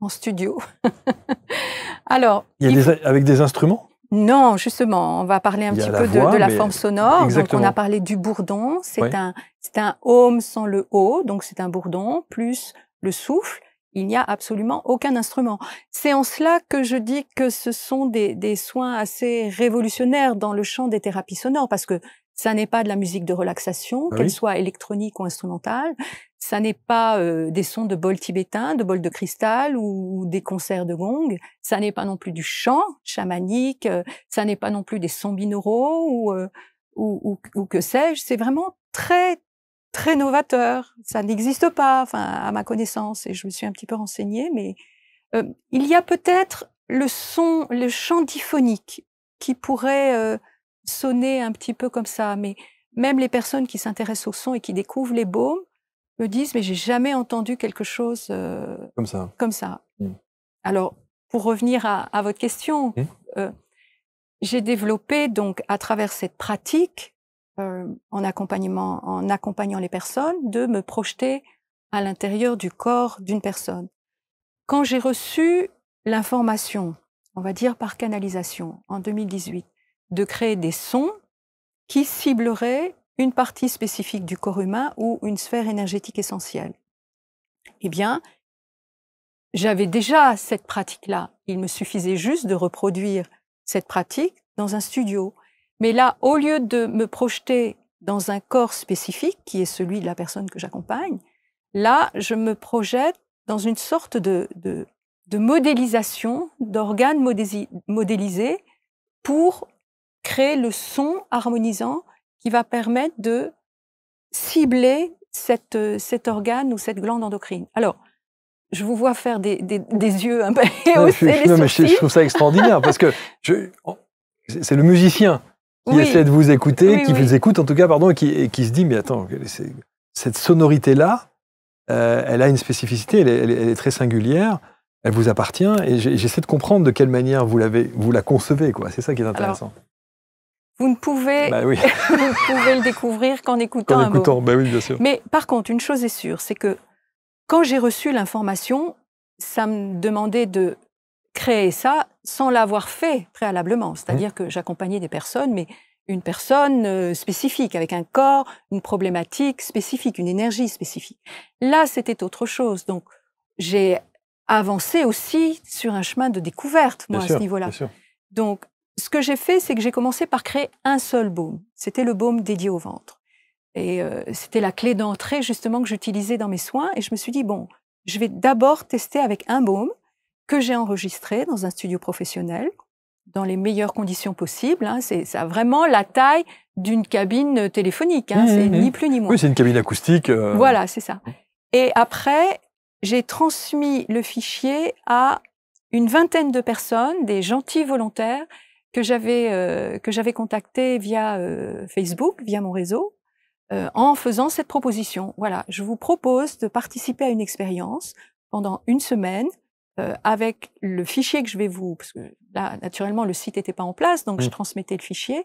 En studio. <laughs> Alors, avec des instruments non, justement, on va parler un petit peu de, la forme sonore. Donc, on a parlé du bourdon. C'est un, c'est un home sans le O, donc c'est un bourdon plus le souffle. Il n'y a absolument aucun instrument. C'est en cela que je dis que ce sont des soins assez révolutionnaires dans le champ des thérapies sonores, parce que ça n'est pas de la musique de relaxation, ah qu'elle soit électronique ou instrumentale, ça n'est pas euh, des sons de bol tibétain, de bol de cristal ou, des concerts de gong, ça n'est pas non plus du chant chamanique, euh, ça n'est pas non plus des sons binauraux euh, ou, ou, ou, que sais-je, c'est vraiment très très novateur, ça n'existe pas, enfin à ma connaissance, et je me suis un petit peu renseignée, mais il y a peut-être le son, le chant diphonique qui pourrait sonner un petit peu comme ça, mais même les personnes qui s'intéressent au son et qui découvrent les baumes me disent mais j'ai jamais entendu quelque chose euh, comme ça. Comme ça. Mm. Alors pour revenir à, votre question, mm. euh, j'ai développé donc à travers cette pratique euh, en accompagnement, en accompagnant les personnes, de me projeter à l'intérieur du corps d'une personne. Quand j'ai reçu l'information, on va dire par canalisation, en 2018, de créer des sons qui cibleraient une partie spécifique du corps humain ou une sphère énergétique essentielle. Eh bien, j'avais déjà cette pratique-là. Il me suffisait juste de reproduire cette pratique dans un studio. Mais là, au lieu de me projeter dans un corps spécifique, qui est celui de la personne que j'accompagne, là, je me projette dans une sorte de, de, modélisation d'organes modélisés pour créer le son harmonisant qui va permettre de cibler cette, euh, cet organe ou cette glande endocrine. Alors, je vous vois faire des, yeux un peu je, trouve ça extraordinaire parce que <laughs> c'est le musicien qui essaie de vous écouter, qui vous écoute en tout cas, pardon, et qui, se dit mais attends, cette sonorité là, euh, elle a une spécificité, elle est, très singulière, elle vous appartient et j'essaie de comprendre de quelle manière vous l'avez, vous la concevez quoi. C'est ça qui est intéressant. Vous ne pouvez, bah <laughs> vous pouvez le découvrir qu'en écoutant, écoutant un mot. Bah oui, bien sûr. Mais par contre, une chose est sûre, c'est que quand j'ai reçu l'information, ça me demandait de créer ça sans l'avoir fait préalablement. C'est-à-dire mmh. que j'accompagnais des personnes, mais une personne euh, spécifique, avec un corps, une problématique spécifique, une énergie spécifique. Là, c'était autre chose. Donc, j'ai avancé aussi sur un chemin de découverte, moi, à ce niveau-là. Donc, ce que j'ai fait, c'est que j'ai commencé par créer un seul baume. C'était le baume dédié au ventre. Et euh, c'était la clé d'entrée justement que j'utilisais dans mes soins. Et je me suis dit, bon, je vais d'abord tester avec un baume que j'ai enregistré dans un studio professionnel, dans les meilleures conditions possibles. Hein. C'est ça a vraiment la taille d'une cabine téléphonique, hein. Mmh, c'est mmh, ni mmh. plus ni moins. Oui, c'est une cabine acoustique. Euh. Voilà, c'est ça. Et après, j'ai transmis le fichier à une vingtaine de personnes, des gentils volontaires, que j'avais euh, que j'avais contacté via euh, Facebook, via mon réseau, euh, en faisant cette proposition. Voilà, je vous propose de participer à une expérience pendant une semaine avec le fichier que je vais vous, parce que là naturellement le site n'était pas en place, donc je mmh. transmettais le fichier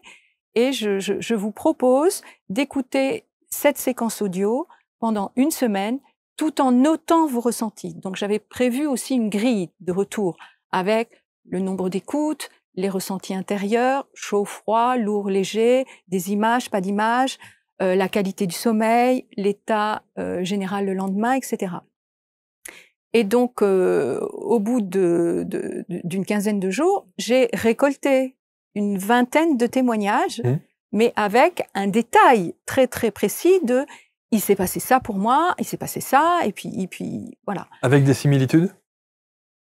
et je, je, je vous propose d'écouter cette séquence audio pendant une semaine tout en notant vos ressentis. Donc j'avais prévu aussi une grille de retour avec le nombre d'écoutes, les ressentis intérieurs, chaud, froid, lourd, léger, des images, pas d'images, euh, la qualité du sommeil, l'état euh, général le lendemain, etc. Et donc, euh, au bout d'une quinzaine de jours, j'ai récolté une vingtaine de témoignages, mmh. mais avec un détail très très précis de il s'est passé ça pour moi, il s'est passé ça, et puis, et puis voilà. Avec des similitudes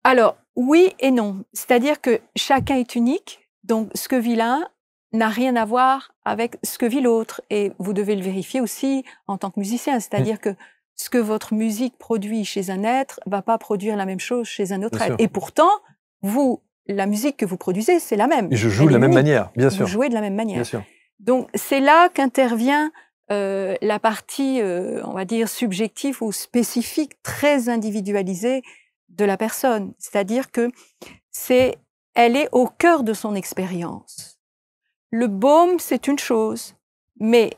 Alors, oui et non. C'est-à-dire que chacun est unique, donc ce que vit l'un n'a rien à voir avec ce que vit l'autre. Et vous devez le vérifier aussi en tant que musicien. Mmh. C'est-à-dire que ce que votre musique produit chez un être va pas produire la même chose chez un autre être. Et pourtant, vous, la musique que vous produisez, c'est la même. je joue de la même manière, bien sûr. Vous jouez de la même manière. Bien sûr. Donc c'est là qu'intervient euh, la partie, euh, on va dire, subjective ou spécifique, très individualisée de la personne. C'est-à-dire que c'est, elle est au cœur de son expérience. Le baume, c'est une chose, mais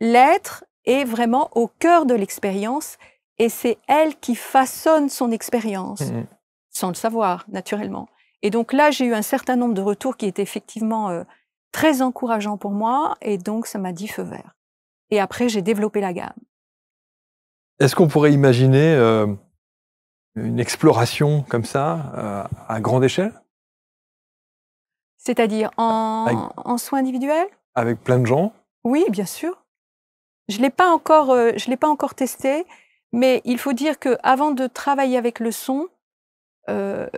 l'être est vraiment au cœur de l'expérience et c'est elle qui façonne son expérience, mmh. sans le savoir, naturellement. Et donc là, j'ai eu un certain nombre de retours qui étaient effectivement euh, très encourageants pour moi, et donc ça m'a dit feu vert. Et après, j'ai développé la gamme. Est-ce qu'on pourrait imaginer euh, une exploration comme ça euh, à grande échelle C'est-à-dire en, en soins individuels Avec plein de gens Oui, bien sûr. Je l'ai pas encore, euh, je l'ai pas encore testé, mais il faut dire que avant de travailler avec le son, euh,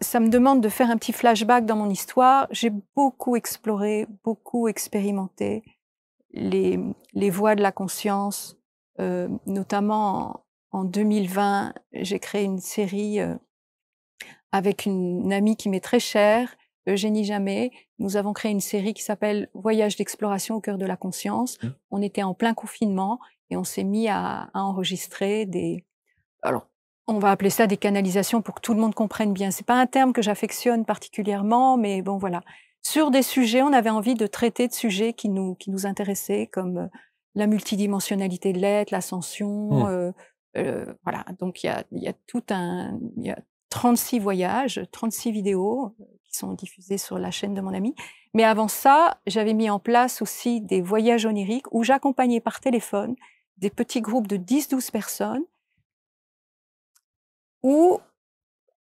ça me demande de faire un petit flashback dans mon histoire. J'ai beaucoup exploré, beaucoup expérimenté les, les voies de la conscience, notamment en 2020, j'ai créé une série euh, avec une amie qui m'est très chère, Eugénie Jamais. Nous avons créé une série qui s'appelle Voyage d'exploration au cœur de la conscience. Mmh. On était en plein confinement et on s'est mis à, enregistrer des. Alors, on va appeler ça des canalisations pour que tout le monde comprenne bien. C'est pas un terme que j'affectionne particulièrement, mais bon, voilà. Sur des sujets, on avait envie de traiter de sujets qui nous, qui nous intéressaient, comme euh, la multidimensionnalité de l'être, l'ascension, mmh. euh, euh, voilà, donc il y a, tout un. Y a 36 voyages, 36 vidéos euh, qui sont diffusées sur la chaîne de mon ami. Mais avant ça, j'avais mis en place aussi des voyages oniriques où j'accompagnais par téléphone des petits groupes de 10-12 personnes où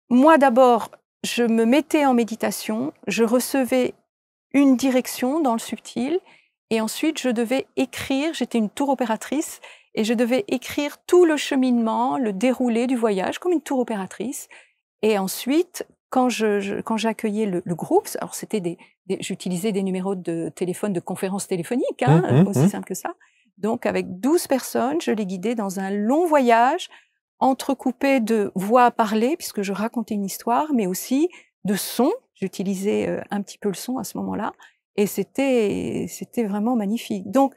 moi d'abord, je me mettais en méditation, je recevais une direction dans le subtil et ensuite je devais écrire, j'étais une tour opératrice et je devais écrire tout le cheminement, le déroulé du voyage, comme une tour opératrice. Et ensuite, quand je, quand j'accueillais le, groupe, alors c'était des, j'utilisais des numéros de téléphone de conférence téléphonique, hein, mmh, mmh, aussi mmh. simple que ça. Donc avec 12 personnes, je les guidais dans un long voyage entrecoupé de voix à parler puisque je racontais une histoire, mais aussi de son. J'utilisais euh, un petit peu le son à ce moment-là et c'était c'était vraiment magnifique. Donc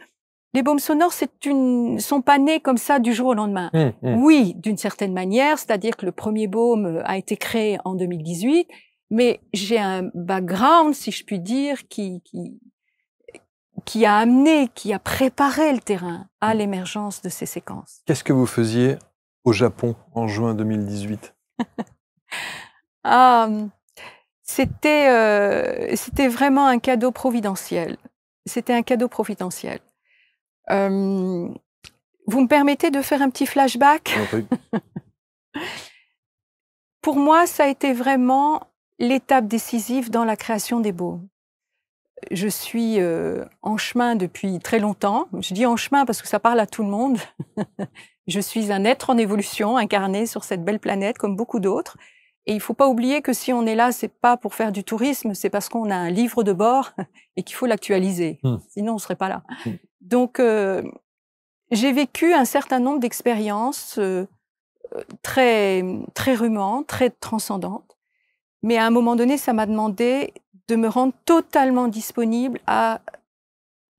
les baumes sonores, c'est une, sont pas nés comme ça du jour au lendemain. Hum, hum. Oui, d'une certaine manière, c'est-à-dire que le premier baume a été créé en 2018, mais j'ai un background, si je puis dire, qui, qui, a amené, qui a préparé le terrain à hum. l'émergence de ces séquences. Qu'est-ce que vous faisiez au Japon en juin 2018 <laughs> c'était, euh, c'était vraiment un cadeau providentiel. C'était un cadeau providentiel vous me permettez de faire un petit flashback <laughs> Pour moi, ça a été vraiment l'étape décisive dans la création des beaux. Je suis euh, en chemin depuis très longtemps. Je dis en chemin parce que ça parle à tout le monde. <laughs> je suis un être en évolution, incarné sur cette belle planète comme beaucoup d'autres. Et il ne faut pas oublier que si on est là, c'est pas pour faire du tourisme, c'est parce qu'on a un livre de bord <laughs> et qu'il faut l'actualiser. Hmm. Sinon, on ne serait pas là. Hmm. Donc, euh, j'ai vécu un certain nombre d'expériences euh, euh, très, très rumantes, très transcendantes. Mais à un moment donné, ça m'a demandé de me rendre totalement disponible à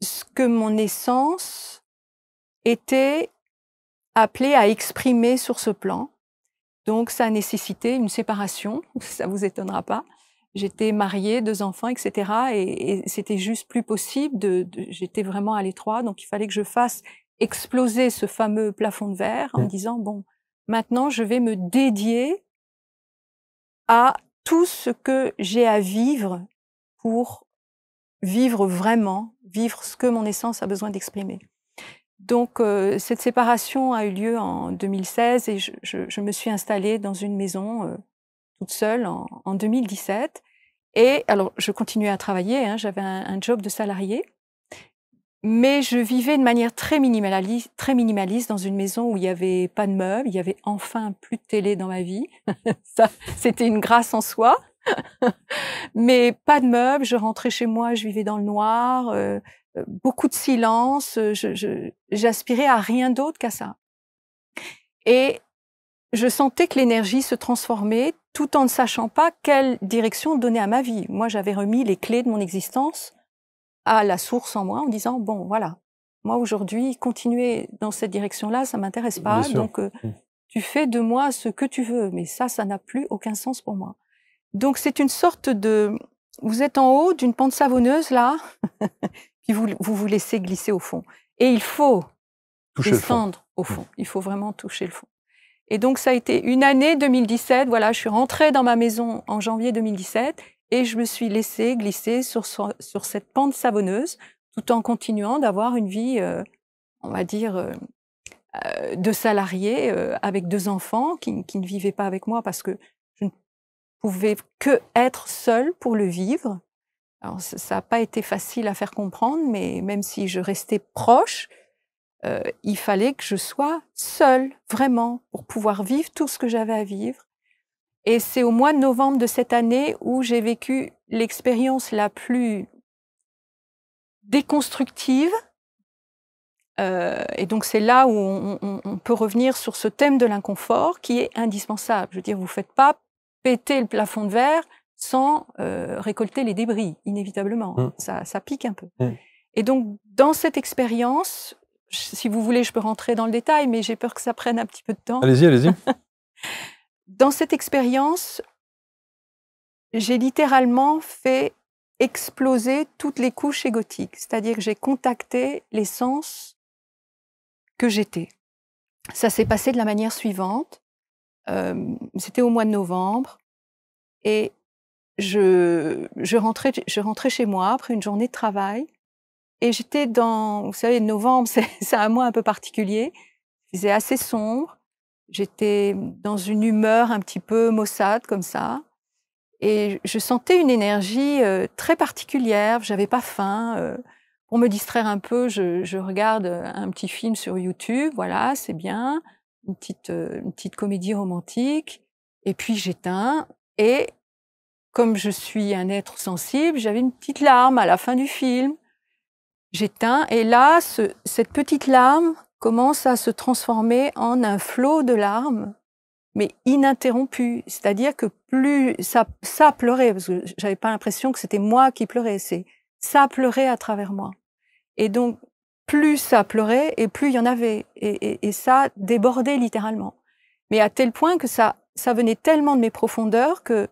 ce que mon essence était appelée à exprimer sur ce plan. Donc, ça a nécessité une séparation, <laughs> ça ne vous étonnera pas j'étais mariée, deux enfants, etc. Et, et c'était juste plus possible. De, j'étais vraiment à l'étroit, donc il fallait que je fasse exploser ce fameux plafond de verre en me disant bon, maintenant je vais me dédier à tout ce que j'ai à vivre pour vivre vraiment, vivre ce que mon essence a besoin d'exprimer. Donc euh, cette séparation a eu lieu en 2016 et je, je, je me suis installée dans une maison euh, toute seule en, 2017. Et alors, je continuais à travailler, hein, j'avais un, job de salarié, mais je vivais de manière très minimaliste, très minimaliste dans une maison où il n'y avait pas de meubles, il y avait enfin plus de télé dans ma vie. <laughs> Ça, c'était une grâce en soi. <laughs> mais pas de meubles, je rentrais chez moi, je vivais dans le noir, euh, euh, beaucoup de silence, euh, j'aspirais à rien d'autre qu'à ça. Et je sentais que l'énergie se transformait tout en ne sachant pas quelle direction donner à ma vie. Moi, j'avais remis les clés de mon existence à la source en moi en disant, bon, voilà, moi aujourd'hui, continuer dans cette direction-là, ça m'intéresse pas. Donc, euh, mm. tu fais de moi ce que tu veux, mais ça, ça n'a plus aucun sens pour moi. Donc, c'est une sorte de... Vous êtes en haut d'une pente savonneuse, là, <laughs> puis vous, vous laissez glisser au fond. Et il faut toucher descendre au fond. Mm. Il faut vraiment toucher le fond. Et donc, ça a été une année 2017. Voilà, je suis rentrée dans ma maison en janvier 2017 et je me suis laissée glisser sur, sur, cette pente savonneuse tout en continuant d'avoir une vie, euh, on va dire, euh, euh, de salariée avec deux enfants qui, qui, ne vivaient pas avec moi parce que je ne pouvais que être seule pour le vivre. Alors, ça n'a pas été facile à faire comprendre, mais même si je restais proche, euh, il fallait que je sois seule, vraiment, pour pouvoir vivre tout ce que j'avais à vivre. Et c'est au mois de novembre de cette année où j'ai vécu l'expérience la plus déconstructive. Euh, et donc c'est là où on, peut revenir sur ce thème de l'inconfort qui est indispensable. Je veux dire, vous ne faites pas péter le plafond de verre sans euh, récolter les débris, inévitablement. Mmh. Ça, ça, pique un peu. Mmh. Et donc dans cette expérience, si vous voulez, je peux rentrer dans le détail, mais j'ai peur que ça prenne un petit peu de temps. Allez-y, allez-y. <laughs> dans cette expérience, j'ai littéralement fait exploser toutes les couches égotiques, c'est-à-dire que j'ai contacté les sens que j'étais. Ça s'est passé de la manière suivante. Euh, c'était au mois de novembre et je, je rentrais chez moi après une journée de travail et j'étais dans, vous savez, novembre, <laughs> c'est un mois un peu particulier. il faisait assez sombre. J'étais dans une humeur un petit peu maussade comme ça. Et je sentais une énergie euh, très particulière. J'avais pas faim. Euh. pour me distraire un peu, je, regarde euh, un petit film sur YouTube. Voilà, c'est bien. Une petite, une petite comédie romantique. Et puis j'éteins. Et comme je suis un être sensible, j'avais une petite larme à la fin du film. J'éteins et là, ce, cette petite larme commence à se transformer en un flot de larmes, mais ininterrompu. C'est-à-dire que plus ça, ça pleurait, parce que j'avais pas l'impression que c'était moi qui pleurais, c'est ça pleurait à travers moi. Et donc, plus ça pleurait et plus il y en avait. Et, et ça débordait littéralement. Mais à tel point que ça, ça venait tellement de mes profondeurs que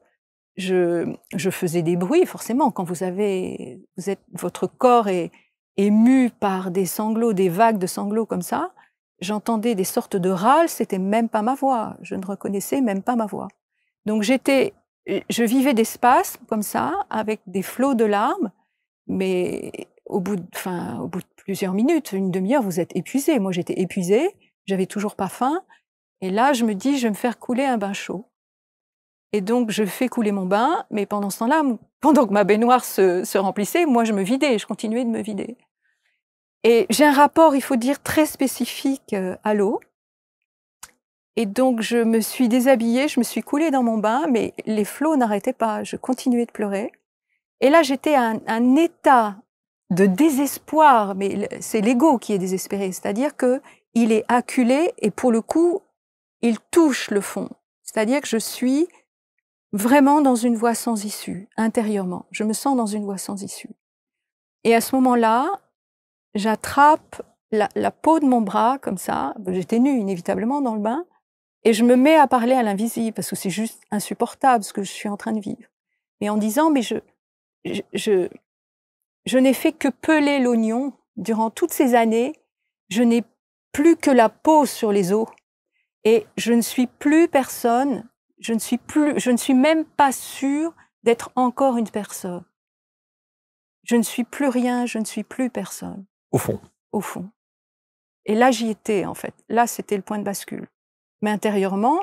je, je faisais des bruits, forcément. Quand vous avez, vous êtes, votre corps et émue par des sanglots, des vagues de sanglots comme ça, j'entendais des sortes de râles, c'était même pas ma voix, je ne reconnaissais même pas ma voix. Donc j'étais, je vivais d'espace, comme ça, avec des flots de larmes, mais au bout de, enfin, au bout de plusieurs minutes, une demi-heure, vous êtes épuisé. Moi j'étais épuisée, j'avais toujours pas faim, et là je me dis, je vais me faire couler un bain chaud. Et donc je fais couler mon bain, mais pendant ce temps-là, pendant que ma baignoire se, se remplissait, moi je me vidais, je continuais de me vider. Et j'ai un rapport, il faut dire, très spécifique euh, à l'eau. Et donc, je me suis déshabillée, je me suis coulée dans mon bain, mais les flots n'arrêtaient pas. Je continuais de pleurer. Et là, j'étais à un, un, état de désespoir, mais c'est l'ego qui est désespéré, c'est-à-dire que il est acculé et pour le coup, il touche le fond. C'est-à-dire que je suis vraiment dans une voie sans issue, intérieurement. Je me sens dans une voie sans issue. Et à ce moment-là, j'attrape la, peau de mon bras comme ça. J'étais nue inévitablement dans le bain et je me mets à parler à l'invisible parce que c'est juste insupportable ce que je suis en train de vivre. Et en disant mais je je, je, n'ai fait que peler l'oignon durant toutes ces années. Je n'ai plus que la peau sur les os et je ne suis plus personne. Je ne suis plus. Je ne suis même pas sûre d'être encore une personne. Je ne suis plus rien, je ne suis plus personne. Au fond. Au fond. Et là, j'y étais, en fait. Là, c'était le point de bascule. Mais intérieurement,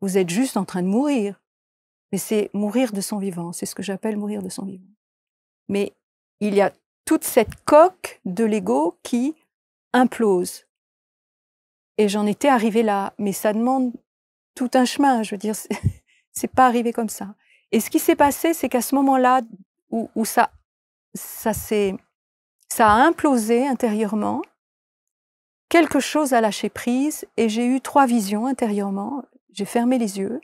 vous êtes juste en train de mourir. Mais c'est mourir de son vivant. C'est ce que j'appelle mourir de son vivant. Mais il y a toute cette coque de l'ego qui implose. Et j'en étais arrivée là. Mais ça demande tout un chemin. Je veux dire, c'est <laughs> pas arrivé comme ça. Et ce qui s'est passé, c'est qu'à ce moment-là où, ça, ça s'est ça a implosé intérieurement. Quelque chose a lâché prise et j'ai eu trois visions intérieurement. J'ai fermé les yeux.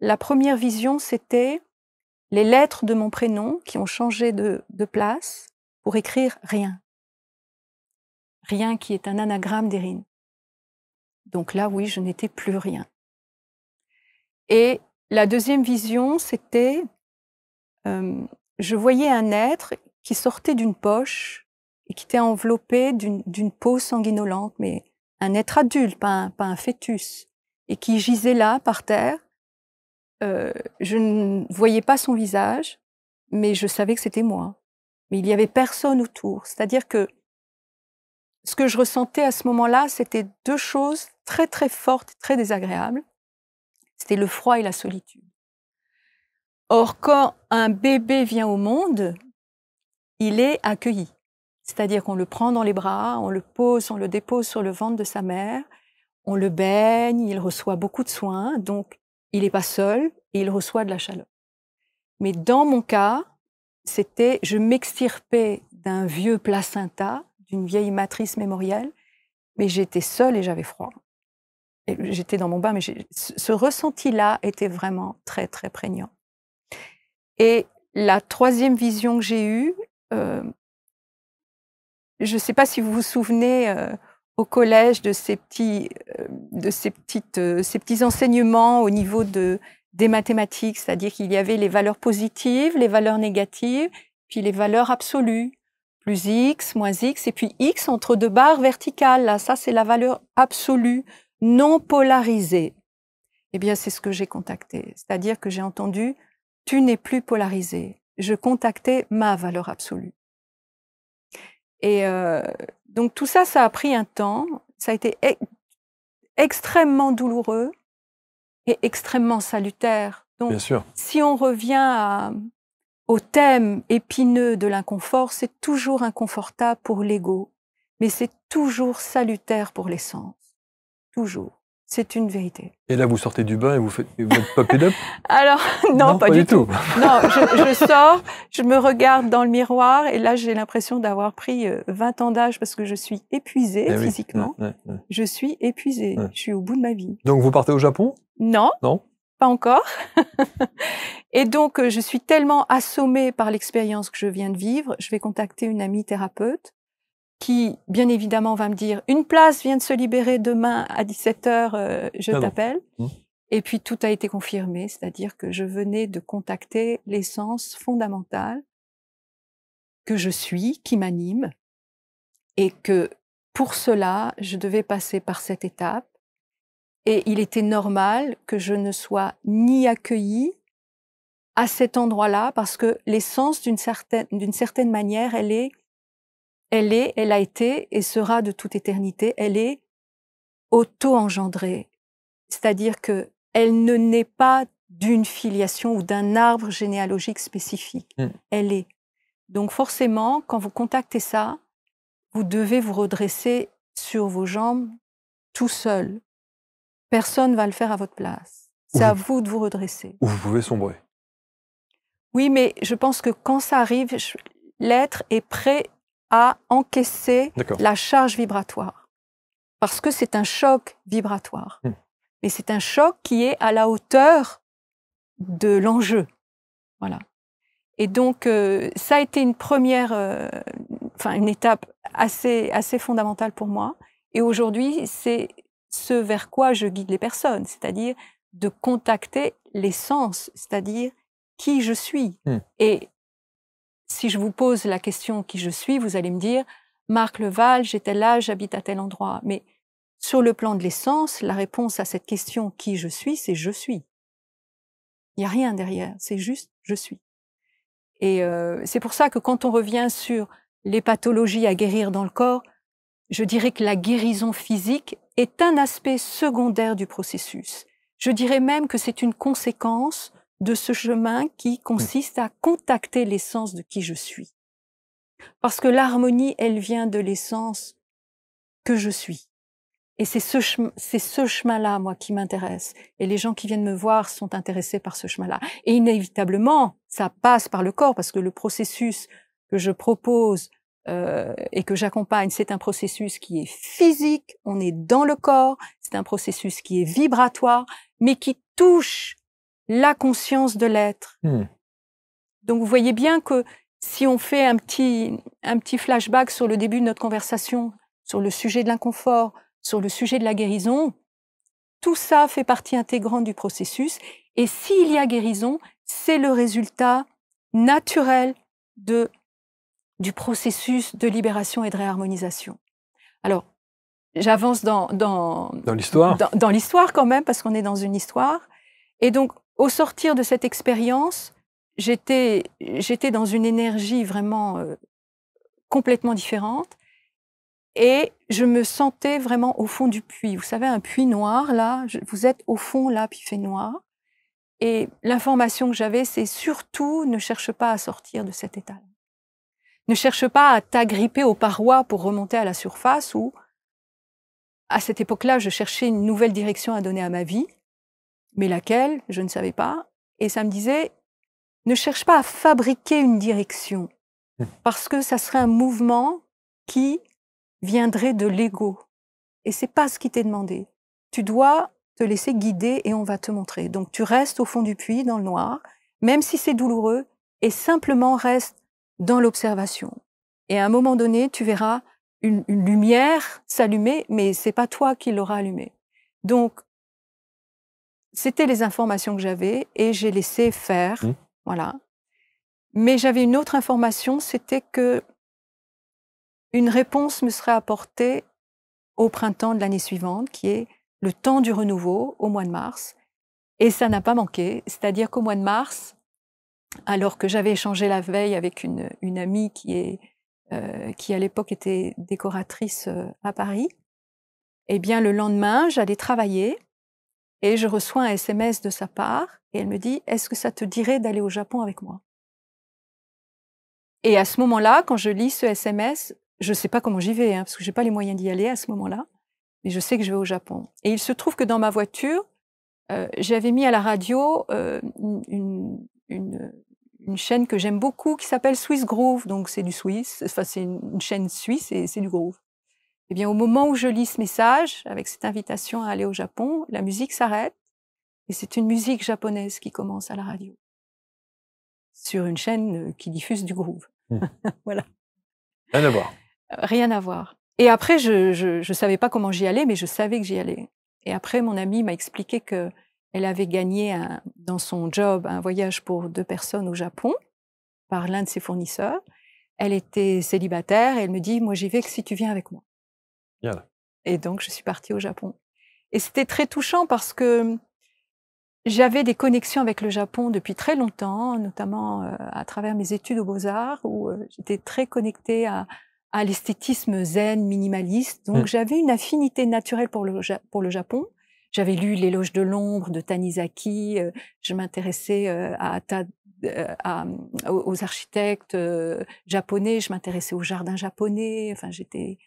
La première vision, c'était les lettres de mon prénom qui ont changé de, place pour écrire rien. Rien qui est un anagramme d'Erin. Donc là, oui, je n'étais plus rien. Et la deuxième vision, c'était, euh, je voyais un être qui sortait d'une poche et qui était enveloppé d'une peau sanguinolente, mais un être adulte, pas un, fœtus, et qui gisait là, par terre. Euh, je ne voyais pas son visage, mais je savais que c'était moi. Mais il n'y avait personne autour. C'est-à-dire que ce que je ressentais à ce moment-là, c'était deux choses très très fortes, très désagréables. C'était le froid et la solitude. Or, quand un bébé vient au monde, il est accueilli. C'est-à-dire qu'on le prend dans les bras, on le pose, on le dépose sur le ventre de sa mère, on le baigne, il reçoit beaucoup de soins, donc il n'est pas seul et il reçoit de la chaleur. Mais dans mon cas, c'était je m'extirpais d'un vieux placenta, d'une vieille matrice mémorielle, mais j'étais seule et j'avais froid. J'étais dans mon bain, mais ce ressenti-là était vraiment très, très prégnant. Et la troisième vision que j'ai eue, je ne sais pas si vous vous souvenez au collège de ces petits, enseignements au niveau des mathématiques, c'est-à-dire qu'il y avait les valeurs positives, les valeurs négatives, puis les valeurs absolues, plus x, moins x, et puis x entre deux barres verticales. ça, c'est la valeur absolue, non polarisée. Eh bien, c'est ce que j'ai contacté, c'est-à-dire que j'ai entendu, tu n'es plus polarisé je contactais ma valeur absolue. Et euh, donc tout ça, ça a pris un temps, ça a été e-, extrêmement douloureux et extrêmement salutaire. Donc si on revient au thème épineux de l'inconfort, c'est toujours inconfortable pour l'ego, mais c'est toujours salutaire pour l'essence. Toujours. C'est une vérité. Et là, vous sortez du bain et vous faites votre pop up Alors, non, pas, du tout. <laughs> non, je, sors, je me regarde dans le miroir et là, j'ai l'impression d'avoir pris 20 euh, ans d'âge parce que je suis épuisée eh physiquement. Je suis épuisée. Je suis au bout de ma vie. Donc, vous partez au Japon Non. Non pas encore. <laughs> et donc, euh, je suis tellement assommée par l'expérience que je viens de vivre, je vais contacter une amie thérapeute qui, bien évidemment, va me dire une place vient de se libérer demain à 17h, euh, je ah t'appelle. Mmh. Et puis tout a été confirmé, c'est-à-dire que je venais de contacter l'essence fondamentale que je suis, qui m'anime, et que pour cela, je devais passer par cette étape. Et il était normal que je ne sois ni accueillie à cet endroit-là, parce que l'essence, d'une certaine, d'une certaine manière, elle est elle est, elle a été et sera de toute éternité, elle est auto-engendrée. C'est-à-dire que elle ne naît pas d'une filiation ou d'un arbre généalogique spécifique. Mm. Elle est. Donc forcément, quand vous contactez ça, vous devez vous redresser sur vos jambes tout seul. Personne ne va le faire à votre place. C'est à vous de vous redresser. Ou vous pouvez sombrer. Oui, mais je pense que quand ça arrive, l'être est prêt à encaisser la charge vibratoire. Parce que c'est un choc vibratoire. Hmm. Mais c'est un choc qui est à la hauteur de l'enjeu. Voilà. Et donc, euh, ça a été une première, euh, enfin, une étape assez, assez fondamentale pour moi. Et aujourd'hui, c'est ce vers quoi je guide les personnes, c'est-à-dire de contacter les sens, c'est-à-dire qui je suis. Hmm si je vous pose la question qui je suis, vous allez me dire Marc Leval, j'étais là, j'habite à tel endroit. Mais sur le plan de l'essence, la réponse à cette question qui je suis, c'est je suis. Il n'y a rien derrière, c'est juste je suis. Et euh, c'est pour ça que quand on revient sur les pathologies à guérir dans le corps, je dirais que la guérison physique est un aspect secondaire du processus. Je dirais même que c'est une conséquence de ce chemin qui consiste à contacter l'essence de qui je suis. Parce que l'harmonie, elle vient de l'essence que je suis. Et c'est ce, chemin, là moi, qui m'intéresse. Et les gens qui viennent me voir sont intéressés par ce chemin-là. Et inévitablement, ça passe par le corps, parce que le processus que je propose euh, et que j'accompagne, c'est un processus qui est physique, on est dans le corps, c'est un processus qui est vibratoire, mais qui touche la conscience de l'être. Hmm. Donc vous voyez bien que si on fait un petit, un petit flashback sur le début de notre conversation, sur le sujet de l'inconfort, sur le sujet de la guérison, tout ça fait partie intégrante du processus. Et s'il y a guérison, c'est le résultat naturel de, du processus de libération et de réharmonisation. Alors, j'avance dans, dans, l'histoire. Dans, dans l'histoire quand même, parce qu'on est dans une histoire. Et donc, au sortir de cette expérience, j'étais dans une énergie vraiment euh, complètement différente et je me sentais vraiment au fond du puits. Vous savez, un puits noir, là, vous êtes au fond, là, puis fait noir. Et l'information que j'avais, c'est surtout ne cherche pas à sortir de cet état. Ne cherche pas à t'agripper aux parois pour remonter à la surface ou à cette époque-là, je cherchais une nouvelle direction à donner à ma vie mais laquelle, je ne savais pas. Et ça me disait, ne cherche pas à fabriquer une direction, mmh. parce que ça serait un mouvement qui viendrait de l'ego. Et c'est pas ce qui t'est demandé. Tu dois te laisser guider et on va te montrer. Donc tu restes au fond du puits, dans le noir, même si c'est douloureux, et simplement reste dans l'observation. Et à un moment donné, tu verras une, lumière s'allumer, mais c'est pas toi qui l'auras allumée. Donc c'était les informations que j'avais et j'ai laissé faire. Mmh. Voilà. Mais j'avais une autre information, c'était que une réponse me serait apportée au printemps de l'année suivante, qui est le temps du renouveau au mois de mars. Et ça n'a pas manqué. C'est-à-dire qu'au mois de mars, alors que j'avais échangé la veille avec une, amie qui, est, euh, qui à l'époque était décoratrice euh, à Paris, eh bien le lendemain, j'allais travailler et je reçois un SMS de sa part et elle me dit Est-ce que ça te dirait d'aller au Japon avec moi Et à ce moment-là, quand je lis ce SMS, je ne sais pas comment j'y vais, hein, parce que je n'ai pas les moyens d'y aller à ce moment-là, mais je sais que je vais au Japon. Et il se trouve que dans ma voiture, euh, j'avais mis à la radio euh, une, chaîne que j'aime beaucoup qui s'appelle Swiss Groove. Donc c'est du Suisse, enfin c'est une, chaîne suisse et c'est du groove. Eh bien, au moment où je lis ce message, avec cette invitation à aller au Japon, la musique s'arrête et c'est une musique japonaise qui commence à la radio sur une chaîne euh, qui diffuse du groove. Mmh. <laughs> voilà. Rien à voir. Euh, rien à voir. Et après, je ne savais pas comment j'y allais, mais je savais que j'y allais. Et après, mon amie m'a expliqué qu'elle avait gagné dans son job un voyage pour deux personnes au Japon par l'un de ses fournisseurs. Elle était célibataire et elle me dit, moi j'y vais que si tu viens avec moi. Et donc, je suis partie au Japon. Et c'était très touchant parce que hum, j'avais des connexions avec le Japon depuis très longtemps, notamment euh, à travers mes études aux Beaux-Arts, où euh, j'étais très connectée à, à l'esthétisme zen, minimaliste. Donc, mmh. j'avais une affinité naturelle pour le, pour le Japon. J'avais lu L'éloge de l'ombre de Tanizaki, euh, je m'intéressais à, à, hum, aux architectes japonais, je m'intéressais aux jardins japonais, enfin j'étais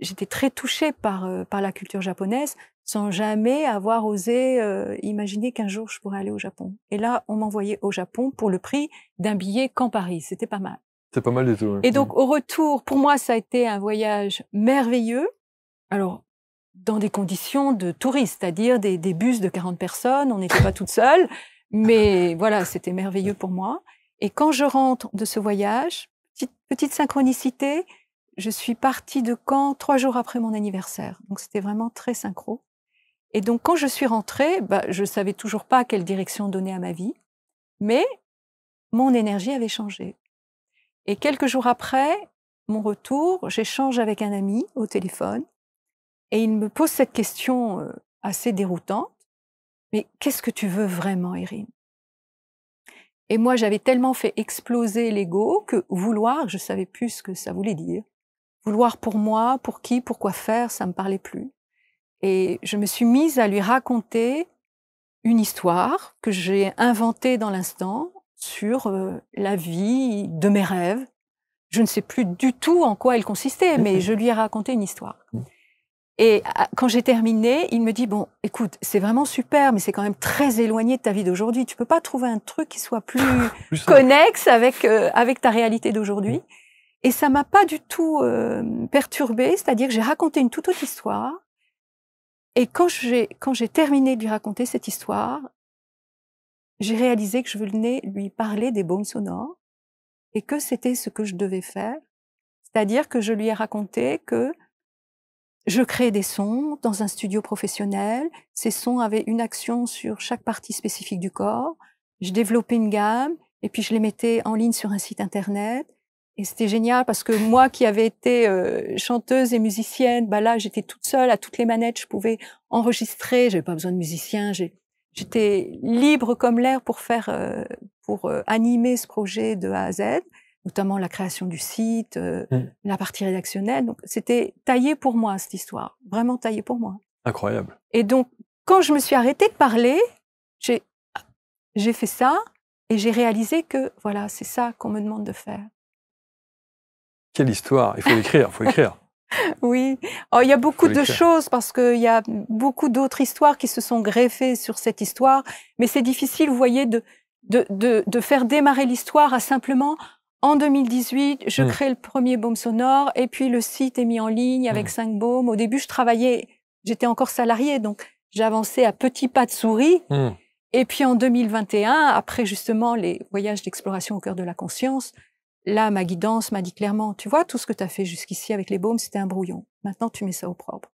j'étais très touchée par, par la culture japonaise sans jamais avoir osé imaginer qu'un jour je pourrais aller au Japon. Et là, on m'envoyait au Japon pour le prix d'un billet qu'en Paris. C'était pas mal. C'est pas mal du tout. Et donc, mmh. au retour, pour moi, ça a été un voyage merveilleux. Alors, dans des conditions de touristes, c'est-à-dire des, des, bus de 40 personnes, on n'était pas toutes seules, mais voilà, c'était merveilleux pour moi. Et quand je rentre de ce voyage, petite, petite synchronicité, je suis partie de Caen trois jours après mon anniversaire. Donc c'était vraiment très synchro. Et donc quand je suis rentrée, bah, je ne savais toujours pas quelle direction donner à ma vie, mais mon énergie avait changé. Et quelques jours après mon retour, j'échange avec un ami au téléphone et il me pose cette question euh, assez déroutante. Mais qu'est-ce que tu veux vraiment, Erin et moi, j'avais tellement fait exploser l'ego que vouloir, je savais plus ce que ça voulait dire. Vouloir pour moi, pour qui, pourquoi faire, ça me parlait plus. Et je me suis mise à lui raconter une histoire que j'ai inventée dans l'instant sur euh, la vie de mes rêves. Je ne sais plus du tout en quoi elle consistait, mais mhm. je lui ai raconté une histoire. Mm. Et ah, quand j'ai terminé, il me dit bon, écoute, c'est vraiment super, mais c'est quand même très éloigné de ta vie d'aujourd'hui. Tu peux pas trouver un truc qui soit plus, <laughs> connexe avec euh, avec ta réalité d'aujourd'hui. Et ça m'a pas du tout perturbé, perturbée, c'est-à-dire que j'ai raconté une toute autre histoire. Et quand j'ai quand j'ai terminé de lui raconter cette histoire, j'ai réalisé que je venais lui parler des baumes sonores et que c'était ce que je devais faire, c'est-à-dire que je lui ai raconté que je crée des sons dans un studio professionnel. Ces sons avaient une action sur chaque partie spécifique du corps. Je développais une gamme et puis je les mettais en ligne sur un site internet. Et c'était génial parce que moi qui avais été euh, chanteuse et musicienne, bah là j'étais toute seule à toutes les manettes, je pouvais enregistrer, j'avais pas besoin de musicien, j'étais libre comme l'air pour faire euh, pour euh, animer ce projet de A à Z, notamment la création du site, mmh. la partie rédactionnelle. Donc c'était taillé pour moi cette histoire, vraiment taillé pour moi. Incroyable. Et donc quand je me suis arrêtée de parler, j'ai j'ai fait ça et j'ai réalisé que voilà, c'est ça qu'on me demande de faire. Quelle histoire Il faut écrire, il faut écrire. <laughs> Oui, oh, il y a beaucoup de choses parce qu'il y a beaucoup d'autres histoires qui se sont greffées sur cette histoire, mais c'est difficile, vous voyez, de, de, faire démarrer l'histoire à simplement en 2018, je hmm. crée le premier baume sonore et puis le site est mis en ligne avec hmm. cinq baumes. Au début, je travaillais, j'étais encore salarié, donc j'avançais à petits pas de souris. Hmm. Et puis en 2021, après justement les voyages d'exploration au cœur de la conscience, Là, ma guidance m'a dit clairement, tu vois, tout ce que tu as fait jusqu'ici avec les baumes, c'était un brouillon. Maintenant, tu mets ça au propre.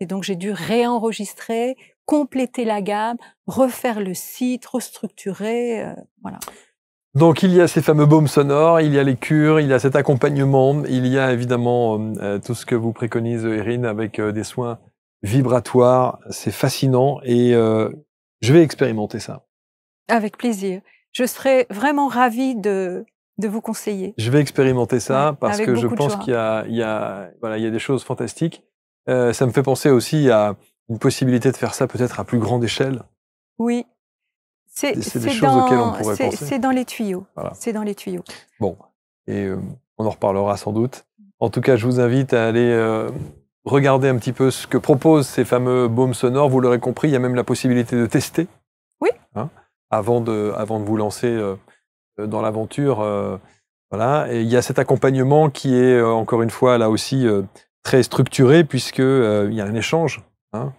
Et donc, j'ai dû réenregistrer, compléter la gamme, refaire le site, restructurer, euh, voilà. Donc il y a ces fameux baumes sonores, il y a les cures, il y a cet accompagnement, il y a évidemment euh, euh, tout ce que vous préconise Erin avec des soins vibratoires, c'est fascinant et je vais expérimenter ça. Avec plaisir. Je serais vraiment ravie de de vous conseiller. Je vais expérimenter ça parce que je pense qu'il y, voilà, y a, des choses fantastiques. Euh, ça me fait penser aussi à une possibilité de faire ça peut-être à plus grande échelle. Oui. C'est des choses auxquelles on pourrait penser. C'est dans les tuyaux. C'est dans les tuyaux. Bon, et euh, on en reparlera sans doute. En tout cas, je vous invite à aller euh, regarder un petit peu ce que proposent ces fameux baumes sonores. Vous l'aurez compris, il y a même la possibilité de tester. Oui. Hein, avant, de, avant de vous lancer euh, dans l'aventure. Euh, voilà. Et il y a cet accompagnement qui est, euh, encore une fois, là aussi, très structuré, puisqu'il y a un échange hein,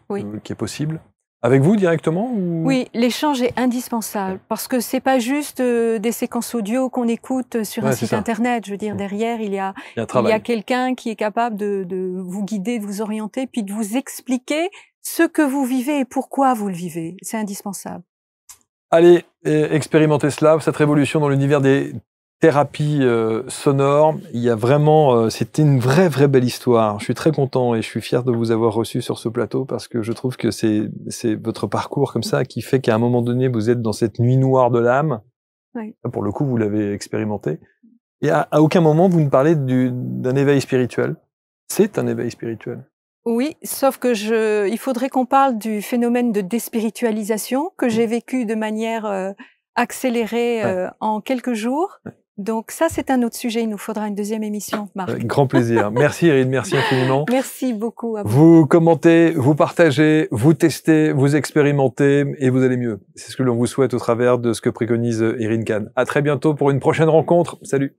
qui est possible. Avec vous directement Oui, l'échange est indispensable parce que c'est pas juste des séquences audio qu'on écoute sur un site internet. Je veux dire, derrière, il y a, il y a, quelqu'un qui est capable de, de, vous guider, de vous orienter, puis de vous expliquer ce que vous vivez et pourquoi vous le vivez. C'est indispensable. Allez, expérimenter cela, cette révolution dans l'univers des thérapies euh, sonores. Il y a vraiment, euh, c'était une vraie, vraie belle histoire. Je suis très content et je suis fier de vous avoir reçu sur ce plateau parce que je trouve que c'est, c'est votre parcours comme ça qui fait qu'à un moment donné, vous êtes dans cette nuit noire de l'âme. Pour le coup, vous l'avez expérimenté. Et à, aucun moment, vous ne parlez d'un éveil spirituel. C'est un éveil spirituel. Oui, sauf que je, il faudrait qu'on parle du phénomène de déspiritualisation que j'ai mm. vécu de manière euh, accélérée euh, en quelques jours. Donc ça, c'est un autre sujet. Il nous faudra une deuxième émission, euh, Marc. grand plaisir. <laughs> merci, Irine. Merci infiniment. Merci beaucoup. vous. vous commentez, vous partagez, vous testez, vous expérimentez et vous allez mieux. C'est ce que l'on vous souhaite au travers de ce que préconise Irine Kahn. À très bientôt pour une prochaine rencontre. Salut.